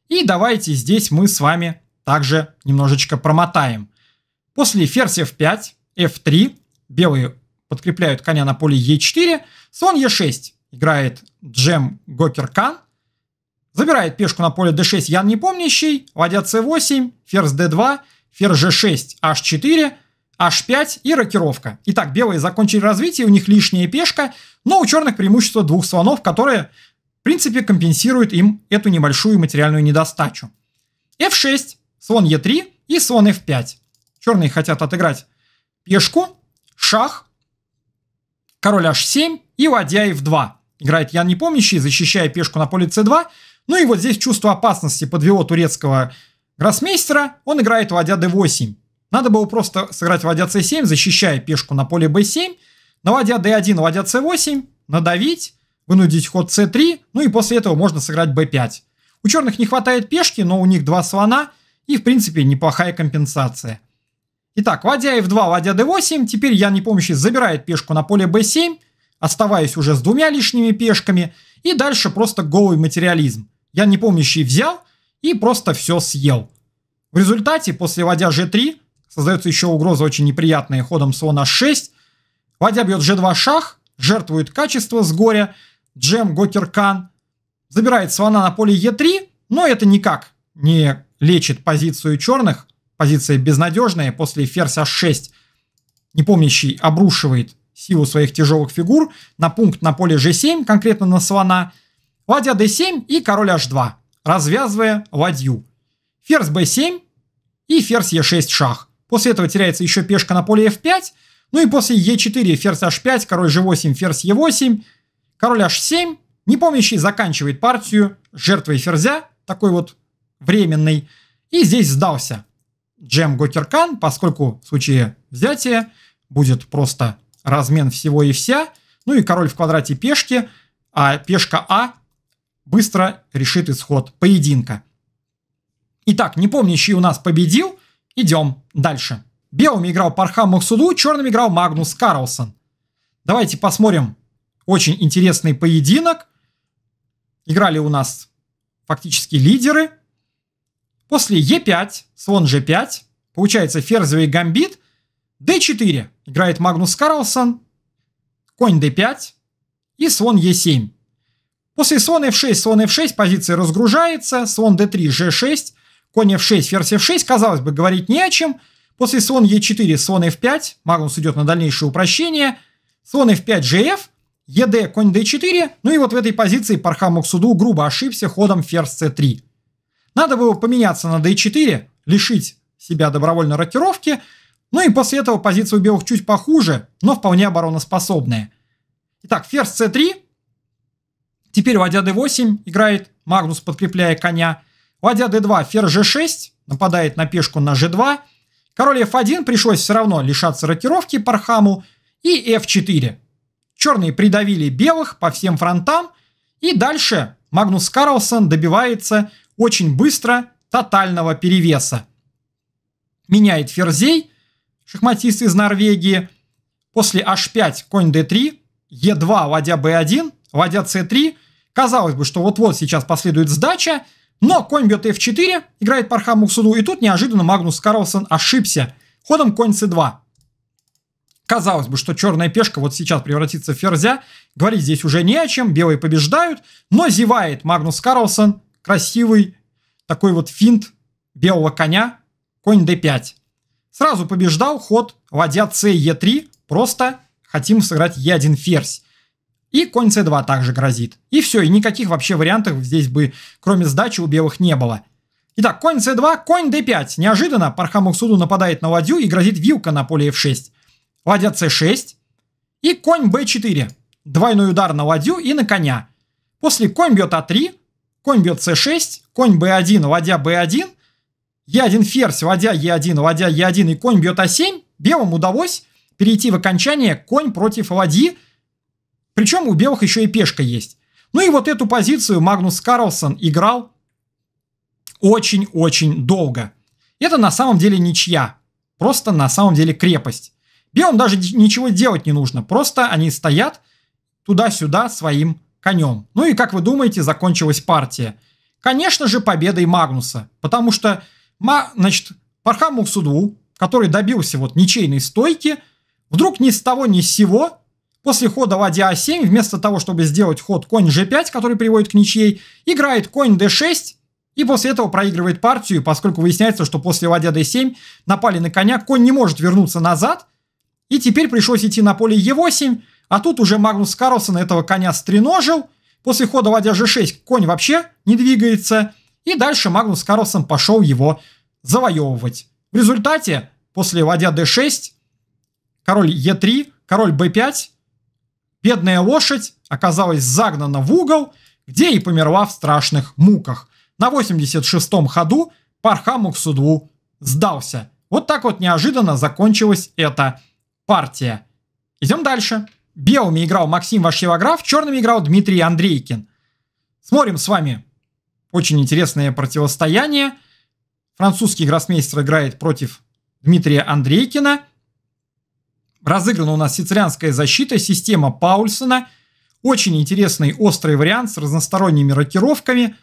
И давайте здесь мы с вами также немножечко промотаем – После ферзь f5, f3, белые подкрепляют коня на поле e4, слон e6, играет джем гокер-кан, забирает пешку на поле d6 Ян Непомнящий, ладья c8, ферзь d2, ферзь g6, h4, h5 и рокировка. Итак, белые закончили развитие, у них лишняя пешка, но у черных преимущество двух слонов, которые, в принципе, компенсируют им эту небольшую материальную недостачу. f6, слон e3 и слон f5. Черные хотят отыграть пешку, шах, король h7 и ладья f2. Играет Ян Непомнящий, защищая пешку на поле c2. Ну и вот здесь чувство опасности подвело турецкого гроссмейстера. Он играет ладья d8. Надо было просто сыграть ладья c7, защищая пешку на поле b7. На ладья d1, ладья c8, надавить, вынудить ход c3. Ну и после этого можно сыграть b5. У черных не хватает пешки, но у них два слона и в принципе неплохая компенсация. Итак, ладья f2, ладья d8. Теперь Ян Непомнящий забирает пешку на поле b7, оставаясь уже с двумя лишними пешками. И дальше просто голый материализм. Ян Непомнящий взял и просто все съел. В результате после ладья g3 создается еще угроза очень неприятная ходом слона h6. Ладья бьет g2 шах, жертвует качество с горя, джем гокеркан. Забирает слона на поле e3, но это никак не лечит позицию черных – позиция безнадежная. После ферзь h6 непомнящий обрушивает силу своих тяжелых фигур на пункт на поле g7, конкретно на слона. Ладья d7 и король h2, развязывая ладью. Ферзь b7 и ферзь e6 шах. После этого теряется еще пешка на поле f5. Ну и после e4 ферзь h5, король g8, ферзь e8, король h7. Непомнящий заканчивает партию жертвой ферзя, такой вот временный. И здесь сдался джем гокеркан, поскольку в случае взятия будет просто размен всего и вся. Ну и король в квадрате пешки, а пешка А быстро решит исход поединка. Итак, не помню, чьи у нас победил. Идем дальше. Белыми играл Пархам Максуду, черным играл Магнус Карлсон. Давайте посмотрим очень интересный поединок. Играли у нас фактически лидеры – После Е5, слон G5, получается ферзевый гамбит. D4 играет Магнус Карлсон, конь D5 и слон e 7 После слон F6, слон F6 позиция разгружается, слон D3, G6, конь F6, ферзь F6, казалось бы, говорить не о чем. После слон e 4 слон F5, Магнус идет на дальнейшее упрощение, слон F5, GF, ЕД, конь D4, ну и вот в этой позиции Пархам Муксуду грубо ошибся ходом ферзь C3. Надо было поменяться на d4, лишить себя добровольной рокировки, ну и после этого позиция у белых чуть похуже, но вполне обороноспособная. Итак, ферзь c3. Теперь ладья d8 играет Магнус, подкрепляя коня. Ладья d2, ферзь g6, нападает на пешку на g2. Король f1 пришлось все равно лишаться рокировки Пархаму. И f4. Черные придавили белых по всем фронтам. И дальше Магнус Карлсон добивается очень быстро тотального перевеса. Меняет ферзей, шахматист из Норвегии. После h5 конь d3, e2 ладья b1, ладья c3. Казалось бы, что вот-вот сейчас последует сдача, но конь бьет f4, играет Пархам Муксуду, и тут неожиданно Магнус Карлсон ошибся ходом конь c2. Казалось бы, что черная пешка вот сейчас превратится в ферзя. Говорить здесь уже не о чем, белые побеждают, но зевает Магнус Карлсон, красивый такой вот финт белого коня, конь d5. Сразу побеждал ход ладья c e3, просто хотим сыграть e1 ферзь. И конь c2 также грозит. И все, и никаких вообще вариантов здесь бы, кроме сдачи, у белых не было. Итак, конь c2, конь d5. Неожиданно Пархам Уксуду нападает на ладью и грозит вилка на поле f6. Ладья c6 и конь b4. Двойной удар на ладью и на коня. После конь бьет а3, Конь бьет c6, конь b1, ладья b1, e1 ферзь, ладья e1, ладья e1 и конь бьет a а 7 Белым удалось перейти в окончание конь против ладьи, причем у белых еще и пешка есть. Ну и вот эту позицию Магнус Карлсон играл очень-очень долго. Это на самом деле ничья, просто на самом деле крепость. Белым даже ничего делать не нужно, просто они стоят туда-сюда своим конем. Ну и, как вы думаете, закончилась партия? Конечно же, победой Магнуса, потому что, Ма, значит, Пархаму Суду, который добился вот ничейной стойки, вдруг ни с того ни с сего, после хода ладья А7, вместо того, чтобы сделать ход конь G5, который приводит к ничьей, играет конь D6, и после этого проигрывает партию, поскольку выясняется, что после ладья d7 напали на коня, конь не может вернуться назад, и теперь пришлось идти на поле e8, а тут уже Магнус Карлсон этого коня стреножил. После хода ладья g6 конь вообще не двигается. И дальше Магнус Карлсон пошел его завоевывать. В результате после ладья d6, король e3, король b5, бедная лошадь оказалась загнана в угол, где и померла в страшных муках. На 86-м ходу Пархаму к сдался. Вот так вот неожиданно закончилась эта партия. Идем дальше. Белыми играл Максим Вашевограф, черными играл Дмитрий Андрейкин. Смотрим с вами очень интересное противостояние. Французский гроссмейстер играет против Дмитрия Андрейкина. Разыграна у нас сицилианская защита, система Паульсона. Очень интересный острый вариант с разносторонними рокировками.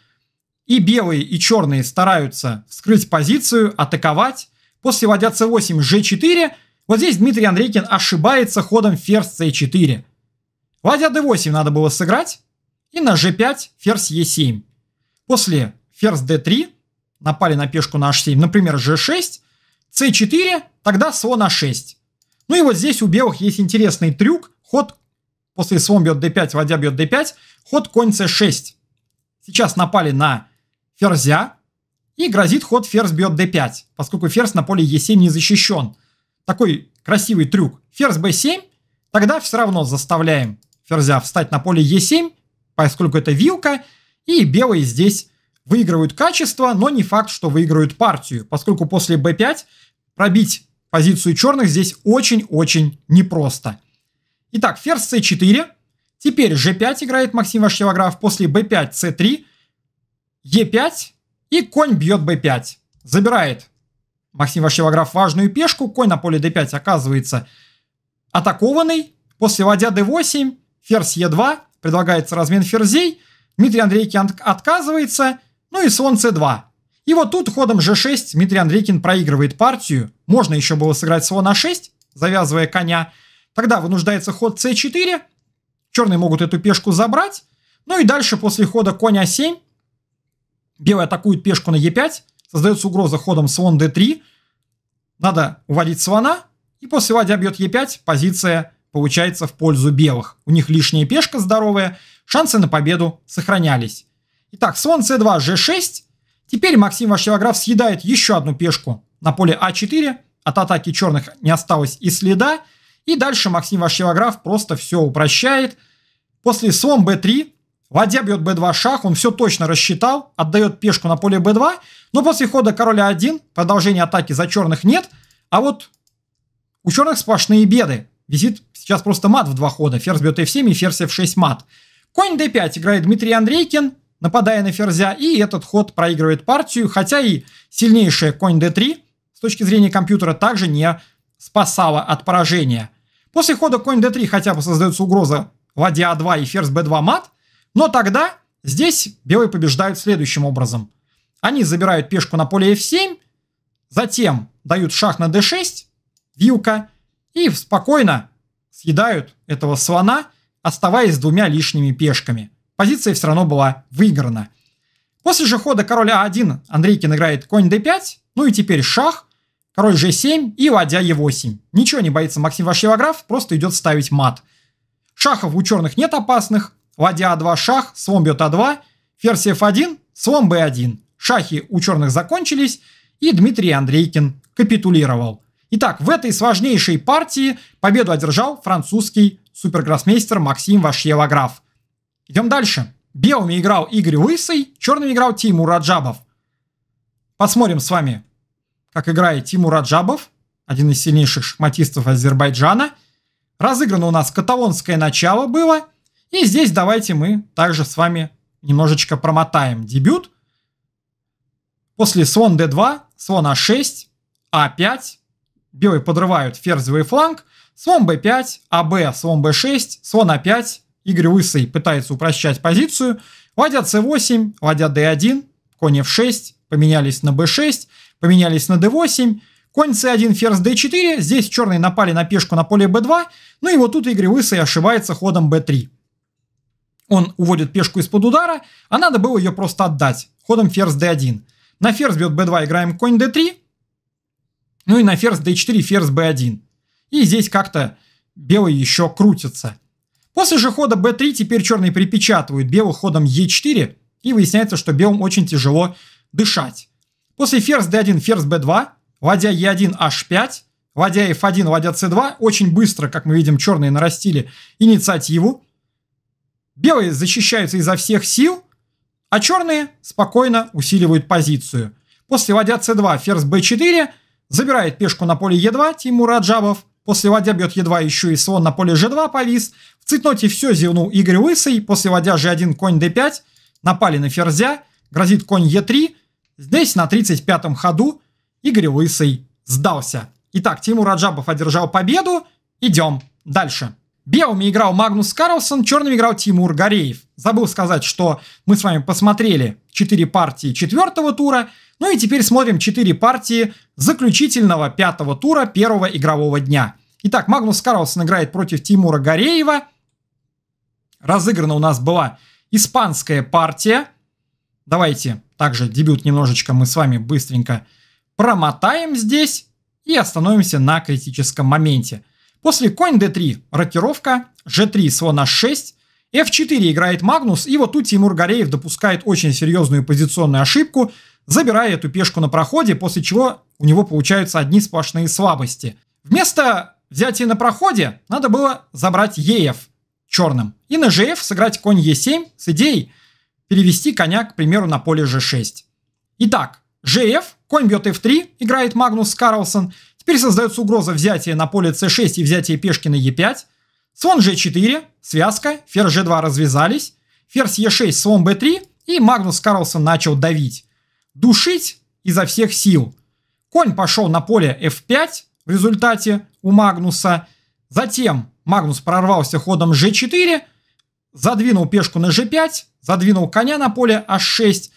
И белые, и черные стараются вскрыть позицию, атаковать. После водя c8, g4 – вот здесь Дмитрий Андрейкин ошибается ходом ферзь c4. Ладья d8 надо было сыграть. И на g5 ферзь e7. После ферзь d3 напали на пешку на h7, например, g6, c4, тогда слон a6. Ну и вот здесь у белых есть интересный трюк, ход после слон бьет d5, ладья бьет d5, ход конь c6. Сейчас напали на ферзя и грозит ход ферзь бьет d5, поскольку ферзь на поле e7 не защищен такой красивый трюк. Ферзь b7, тогда все равно заставляем ферзя встать на поле e7, поскольку это вилка, и белые здесь выигрывают качество, но не факт, что выиграют партию, поскольку после b5 пробить позицию черных здесь очень-очень непросто. Итак, ферзь c4, теперь g5 играет Максим Ваштилограф, после b5 c3, e5 и конь бьет b5, забирает Максим Ващевограф важную пешку, конь на поле d5 оказывается атакованный. После ладья d8, ферзь e2, предлагается размен ферзей. Дмитрий Андрейкин отказывается, ну и слон c2. И вот тут ходом g6 Дмитрий Андрейкин проигрывает партию. Можно еще было сыграть слон a6, завязывая коня. Тогда вынуждается ход c4. Черные могут эту пешку забрать. Ну и дальше после хода конь a 7 белые атакуют пешку на e5. Создается угроза ходом слон d3. Надо уводить слона. И после ладья бьет e5, позиция получается в пользу белых. У них лишняя пешка здоровая, шансы на победу сохранялись. Итак, слон c2, g6. Теперь Максим Вашевограф съедает еще одну пешку на поле а4. От атаки черных не осталось и следа. И дальше Максим Вашевограф просто все упрощает. После слон b3 Ладья бьет b2 шах, он все точно рассчитал, отдает пешку на поле b2, но после хода короля 1 продолжения атаки за черных нет, а вот у черных сплошные беды. Висит сейчас просто мат в два хода, ферзь бьет f7 и ферзь f6 мат. Конь d5 играет Дмитрий Андрейкин, нападая на ферзя, и этот ход проигрывает партию, хотя и сильнейшая конь d3 с точки зрения компьютера также не спасала от поражения. После хода конь d3 хотя бы создается угроза ладья a2 а и ферзь b2 мат, но тогда здесь белые побеждают следующим образом. Они забирают пешку на поле f7, затем дают шах на d6, вилка, и спокойно съедают этого слона, оставаясь с двумя лишними пешками. Позиция все равно была выиграна. После же хода короля a1 а Андрейкин играет конь d5, ну и теперь шах, король g7 и ладья e8. Ничего не боится Максим Вашевограф, просто идет ставить мат. Шахов у черных нет опасных, Ладья А2 шах, слон бьет А2, ферзь F1, слон б 1 Шахи у черных закончились, и Дмитрий Андрейкин капитулировал. Итак, в этой сложнейшей партии победу одержал французский супергроссмейстер Максим вашьева Идем дальше. Белыми играл Игорь Лысый, черными играл Тимур Раджабов. Посмотрим с вами, как играет Тимур Раджабов, один из сильнейших шахматистов Азербайджана. Разыграно у нас каталонское начало было – и здесь давайте мы также с вами немножечко промотаем дебют. После слон d2, слон a 6 a 5 белые подрывают ферзевый фланг, слон b5, аб, слон b6, слон a 5 Игорь Лысый пытается упрощать позицию, ладья c8, ладья d1, конь f6, поменялись на b6, поменялись на d8, конь c1, ферзь d4, здесь черные напали на пешку на поле b2, ну и вот тут Игорь Лысый ошибается ходом b3 он уводит пешку из-под удара, а надо было ее просто отдать ходом ферзь d1. На ферзь бьет b2, играем конь d3, ну и на ферзь d4, ферзь b1. И здесь как-то белый еще крутится. После же хода b3 теперь черные припечатывают белым ходом e4, и выясняется, что белым очень тяжело дышать. После ферзь d1, ферзь b2, ладья e1, h5, ладья f1, ладья c2, очень быстро, как мы видим, черные нарастили инициативу, Белые защищаются изо всех сил, а черные спокойно усиливают позицию. После ладья c2, ферзь b4, забирает пешку на поле e2 Тимур Аджабов. После ладья бьет e2 еще и слон на поле g2 повис. В цитноте все зевнул Игорь Лысый. После ладья g1, конь d5, напали на ферзя, грозит конь e3. Здесь на 35-м ходу Игорь Лысый сдался. Итак, Тимур Аджабов одержал победу. Идем дальше. Белыми играл Магнус Карлсон, черными играл Тимур Гореев. Забыл сказать, что мы с вами посмотрели 4 партии четвертого тура, ну и теперь смотрим 4 партии заключительного пятого тура первого игрового дня. Итак, Магнус Карлсон играет против Тимура Гореева. Разыграна у нас была испанская партия. Давайте также дебют немножечко мы с вами быстренько промотаем здесь и остановимся на критическом моменте – После конь d3 рокировка, g3 слон h6, f4 играет Магнус, и вот тут Тимур Гореев допускает очень серьезную позиционную ошибку, забирая эту пешку на проходе, после чего у него получаются одни сплошные слабости. Вместо взятия на проходе надо было забрать ЕФ черным и на gf сыграть конь e 7 с идеей перевести коня, к примеру, на поле G6. Итак, gf конь бьет F3, играет Магнус Карлсон, Теперь создается угроза взятия на поле c6 и взятия пешки на e5. Слон g4, связка, ферзь g2 развязались, ферзь e6, слон b3 и Магнус Карлсон начал давить. Душить изо всех сил. Конь пошел на поле f5 в результате у Магнуса. Затем Магнус прорвался ходом g4, задвинул пешку на g5, задвинул коня на поле h6,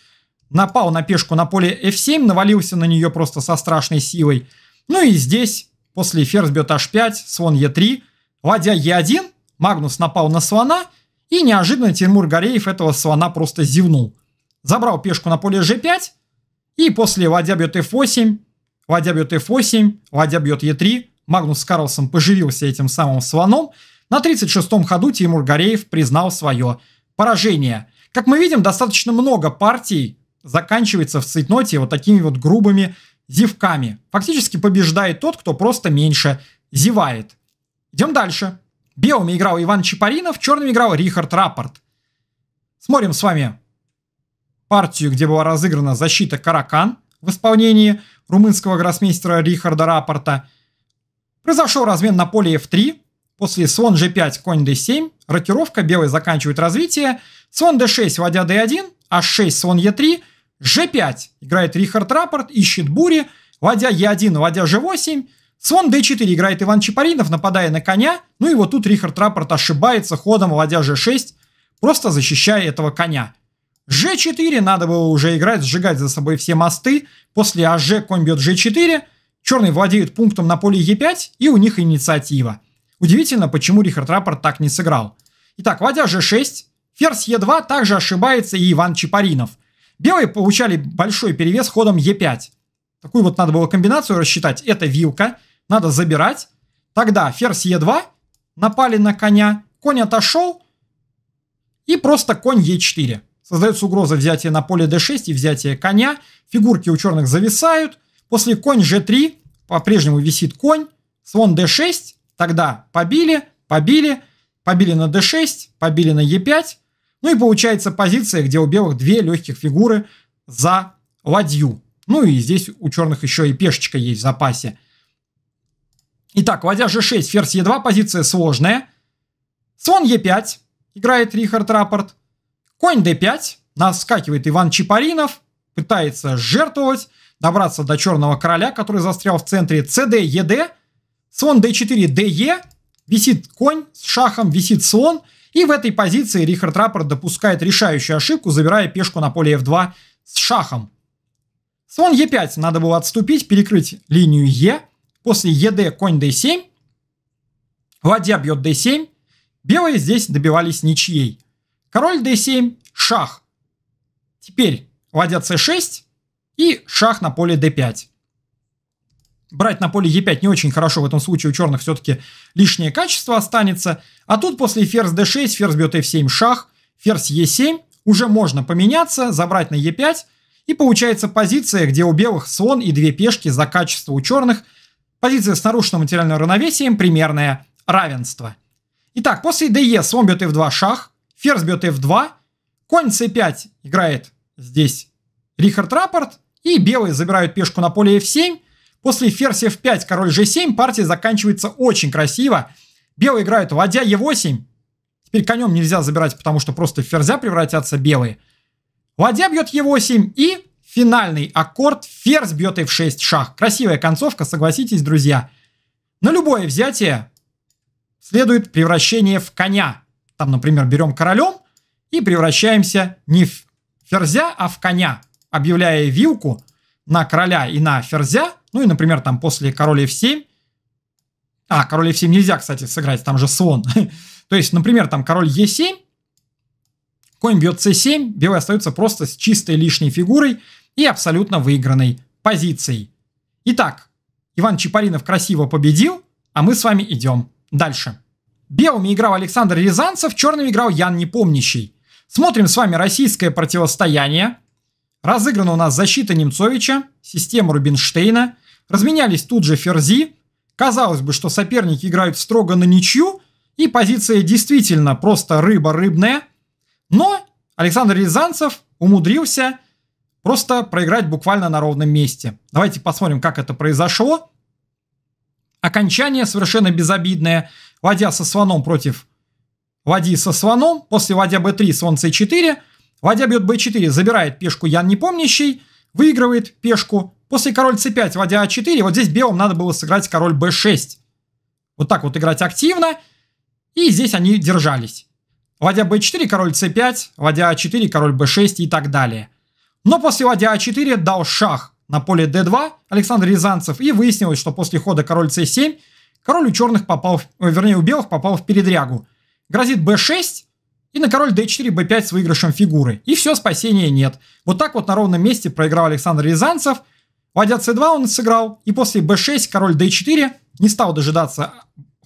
напал на пешку на поле f7, навалился на нее просто со страшной силой. Ну и здесь, после ферзь бьет h5, слон e3, ладья e1, Магнус напал на слона, и неожиданно Тимур Гореев этого слона просто зевнул. Забрал пешку на поле g5, и после ладья бьет f8, ладья бьет f8, ладья бьет e3, Магнус Карлсон поживился этим самым слоном. На 36-м ходу Тимур Гореев признал свое поражение. Как мы видим, достаточно много партий заканчивается в цейтноте вот такими вот грубыми зевками. Фактически побеждает тот, кто просто меньше зевает. Идем дальше. Белыми играл Иван Чапаринов, черными играл Рихард Раппорт. Смотрим с вами партию, где была разыграна защита Каракан в исполнении румынского гроссмейстера Рихарда Раппорта. Произошел размен на поле F3, после слон G5, конь D7, рокировка, белый заканчивает развитие, слон D6, ладья D1, H6, слон E3, G5 играет Рихард Рапорт, ищет бури. Ладья e 1 ладья G8. Слон D4 играет Иван Чапаринов, нападая на коня. Ну и вот тут Рихард Рапорт ошибается ходом ладья G6, просто защищая этого коня. G4 надо было уже играть, сжигать за собой все мосты. После АЖ конь бьет G4. Черные владеют пунктом на поле e 5 и у них инициатива. Удивительно, почему Рихард Рапорт так не сыграл. Итак, ладья G6, ферзь e 2 также ошибается и Иван Чапаринов – Белые получали большой перевес ходом Е5. Такую вот надо было комбинацию рассчитать. Это вилка. Надо забирать. Тогда ферзь Е2. Напали на коня. Конь отошел. И просто конь Е4. Создается угроза взятия на поле d6 и взятия коня. Фигурки у черных зависают. После конь g3 по-прежнему висит конь. Слон d6. Тогда побили, побили, побили на d6, побили на e5. Ну и получается позиция, где у белых две легких фигуры за ладью. Ну и здесь у черных еще и пешечка есть в запасе. Итак, ладья g6, ферзь e2, позиция сложная. Слон e5, играет Рихард Рапорт. Конь d5, наскакивает Иван Чипаринов, пытается жертвовать, добраться до черного короля, который застрял в центре cd, ed. Слон d4, de, висит конь с шахом, висит слон – и в этой позиции Рихард Раппорт допускает решающую ошибку, забирая пешку на поле f2 с шахом. Слон e5 надо было отступить, перекрыть линию e. После ед конь d7. Ладья бьет d7. Белые здесь добивались ничьей. Король d7, шах. Теперь ладья c6 и шах на поле d5 брать на поле Е5 не очень хорошо, в этом случае у черных все-таки лишнее качество останется. А тут после ферзь d6, ферзь бьет f7, шах, ферзь e7, уже можно поменяться, забрать на e5, и получается позиция, где у белых слон и две пешки за качество у черных, позиция с нарушенным материальным равновесием, примерное равенство. Итак, после DE слон бьет f2, шах, ферзь бьет f2, конь c5 играет здесь Рихард Рапорт и белые забирают пешку на поле f7, После ферзь f5, король g7 партия заканчивается очень красиво. Белые играют ладья e8. Теперь конем нельзя забирать, потому что просто ферзя превратятся белые. Ладья бьет e8 и финальный аккорд ферзь бьет f6 шах. Красивая концовка, согласитесь, друзья. На любое взятие следует превращение в коня. Там, например, берем королем и превращаемся не в ферзя, а в коня. Объявляя вилку на короля и на ферзя, ну и, например, там после короля f7, а, король f7 нельзя, кстати, сыграть, там же слон. <laughs> То есть, например, там король e7, конь бьет c7, белый остается просто с чистой лишней фигурой и абсолютно выигранной позицией. Итак, Иван Чапаринов красиво победил, а мы с вами идем дальше. Белыми играл Александр Рязанцев, черными играл Ян Непомнящий. Смотрим с вами российское противостояние. Разыграна у нас защита Немцовича, система Рубинштейна. Разменялись тут же ферзи. Казалось бы, что соперники играют строго на ничью, и позиция действительно просто рыба рыбная. Но Александр Рязанцев умудрился просто проиграть буквально на ровном месте. Давайте посмотрим, как это произошло. Окончание совершенно безобидное. Ладья со слоном против ладьи со слоном. После ладья b3, слон c4. Ладья бьет b4, забирает пешку Ян Непомнящий, выигрывает пешку. После король c5, ладья a4. Вот здесь белым надо было сыграть король b6. Вот так вот играть активно. И здесь они держались. Ладья b4, король c5, ладья a4, король b6 и так далее. Но после ладья a4 а дал шах на поле d2 Александр Рязанцев. И выяснилось, что после хода король c7 король у черных попал, э, вернее у белых попал в передрягу. Грозит b6, и на король d4, b5 с выигрышем фигуры. И все, спасения нет. Вот так вот на ровном месте проиграл Александр Рязанцев. Ладья c2 он сыграл. И после b6 король d4 не стал дожидаться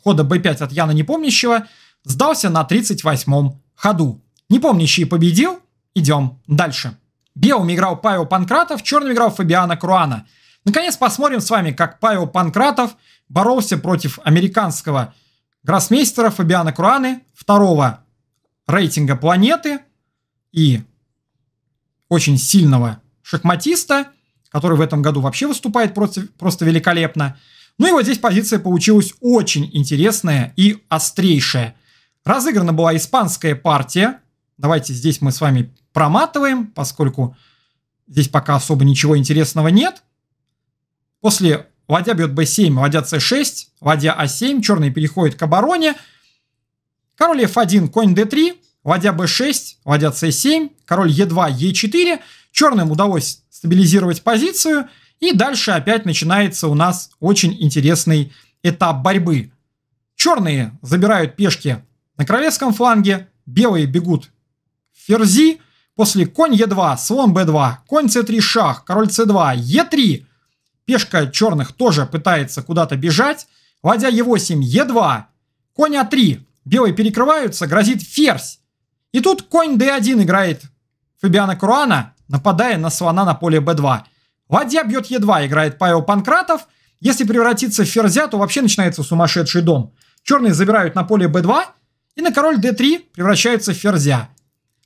хода b5 от Яна Непомнящего. Сдался на 38-м ходу. Непомнящий победил. Идем дальше. Белым играл Павел Панкратов, черным играл Фабиана Круана. Наконец посмотрим с вами, как Павел Панкратов боролся против американского гроссмейстера Фабиана Круаны, второго рейтинга планеты и очень сильного шахматиста, который в этом году вообще выступает просто, просто великолепно. Ну и вот здесь позиция получилась очень интересная и острейшая. Разыграна была испанская партия. Давайте здесь мы с вами проматываем, поскольку здесь пока особо ничего интересного нет. После ладья бьет b7, ладья c6, ладья а7, черный переходит к обороне – Король f1, конь d3, ладья b6, ладья c7, король e2, e4. Черным удалось стабилизировать позицию. И дальше опять начинается у нас очень интересный этап борьбы. Черные забирают пешки на королевском фланге, белые бегут в ферзи. После конь e2, слон b2, конь c3, шах, король c2, e3. Пешка черных тоже пытается куда-то бежать. Ладья e8, e2, конь a а 3 белые перекрываются, грозит ферзь. И тут конь d1 играет Фабиана Круана, нападая на слона на поле b2. Ладья бьет e2, играет Павел Панкратов. Если превратиться в ферзя, то вообще начинается сумасшедший дом. Черные забирают на поле b2, и на король d3 превращается в ферзя.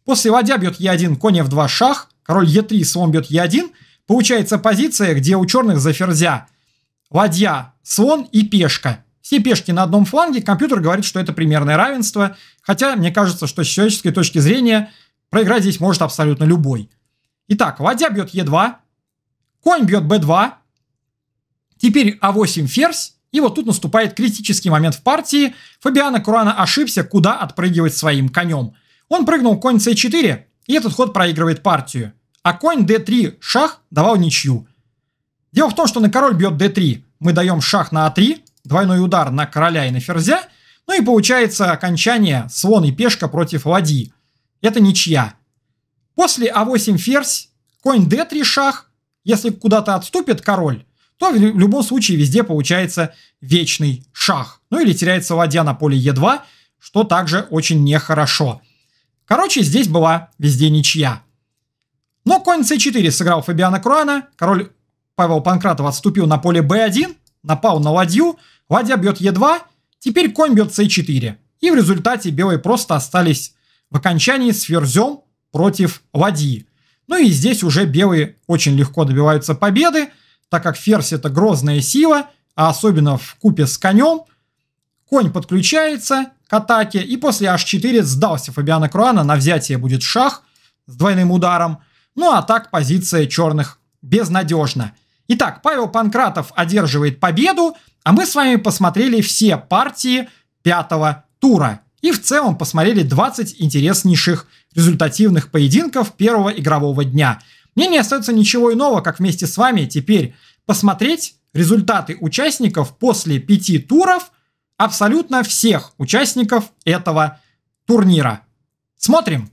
После ладья бьет e1, конь f2, шах, король e3, слон бьет e1. Получается позиция, где у черных за ферзя ладья, слон и пешка – все пешки на одном фланге, компьютер говорит, что это примерное равенство, хотя мне кажется, что с человеческой точки зрения проиграть здесь может абсолютно любой. Итак, ладья бьет Е2, конь бьет Б2, теперь А8 ферзь, и вот тут наступает критический момент в партии. Фабиано Курана ошибся, куда отпрыгивать своим конем. Он прыгнул конь С4, и этот ход проигрывает партию. А конь d3 шах давал ничью. Дело в том, что на король бьет d3 мы даем шах на а3, двойной удар на короля и на ферзя, ну и получается окончание слон и пешка против ладьи. Это ничья. После а8 ферзь, конь d3 шах, если куда-то отступит король, то в любом случае везде получается вечный шах. Ну или теряется ладья на поле e 2 что также очень нехорошо. Короче, здесь была везде ничья. Но конь c4 сыграл Фабиана Круана, король Павел Панкратов отступил на поле b1, напал на ладью, Ладья бьет Е2, теперь конь бьет С4. И в результате белые просто остались в окончании с ферзем против ладьи. Ну и здесь уже белые очень легко добиваются победы, так как ферзь это грозная сила, а особенно в купе с конем. Конь подключается к атаке, и после h4 сдался Фабиана Круана, на взятие будет шах с двойным ударом. Ну а так позиция черных безнадежна. Итак, Павел Панкратов одерживает победу, а мы с вами посмотрели все партии пятого тура и в целом посмотрели 20 интереснейших результативных поединков первого игрового дня. Мне не остается ничего иного, как вместе с вами теперь посмотреть результаты участников после пяти туров абсолютно всех участников этого турнира. Смотрим!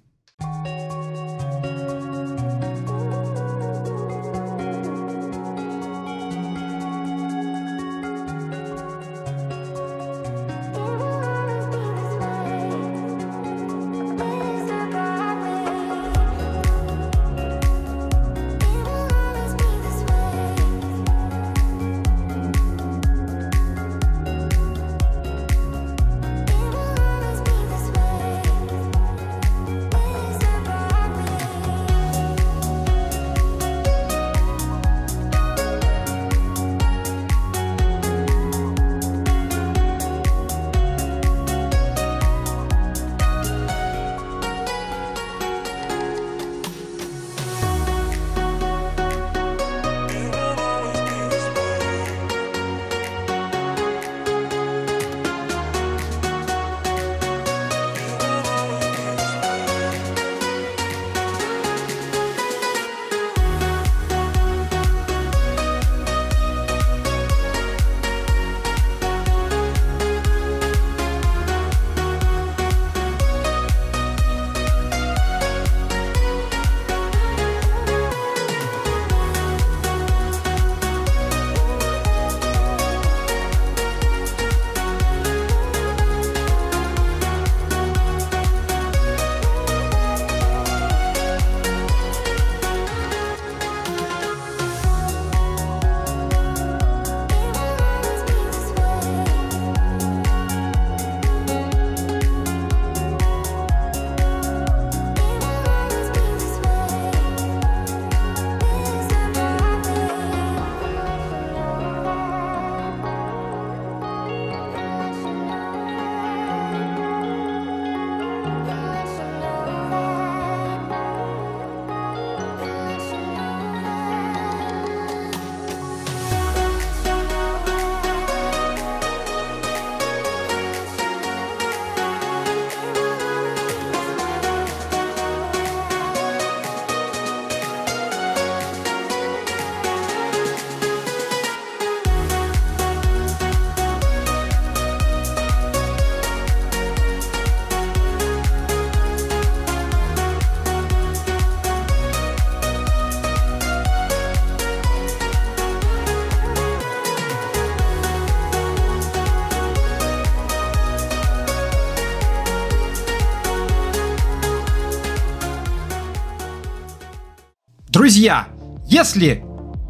Друзья, если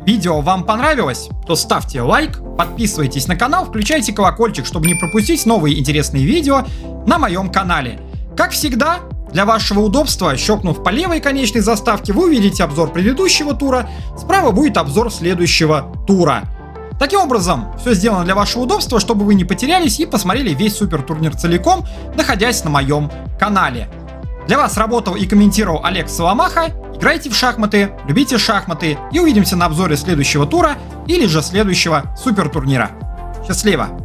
видео вам понравилось, то ставьте лайк, подписывайтесь на канал, включайте колокольчик, чтобы не пропустить новые интересные видео на моем канале. Как всегда, для вашего удобства, щелкнув по левой конечной заставке, вы увидите обзор предыдущего тура, справа будет обзор следующего тура. Таким образом, все сделано для вашего удобства, чтобы вы не потерялись и посмотрели весь супер турнир целиком, находясь на моем канале. Для вас работал и комментировал Олег Соломаха. Играйте в шахматы, любите шахматы и увидимся на обзоре следующего тура или же следующего супер турнира. Счастливо!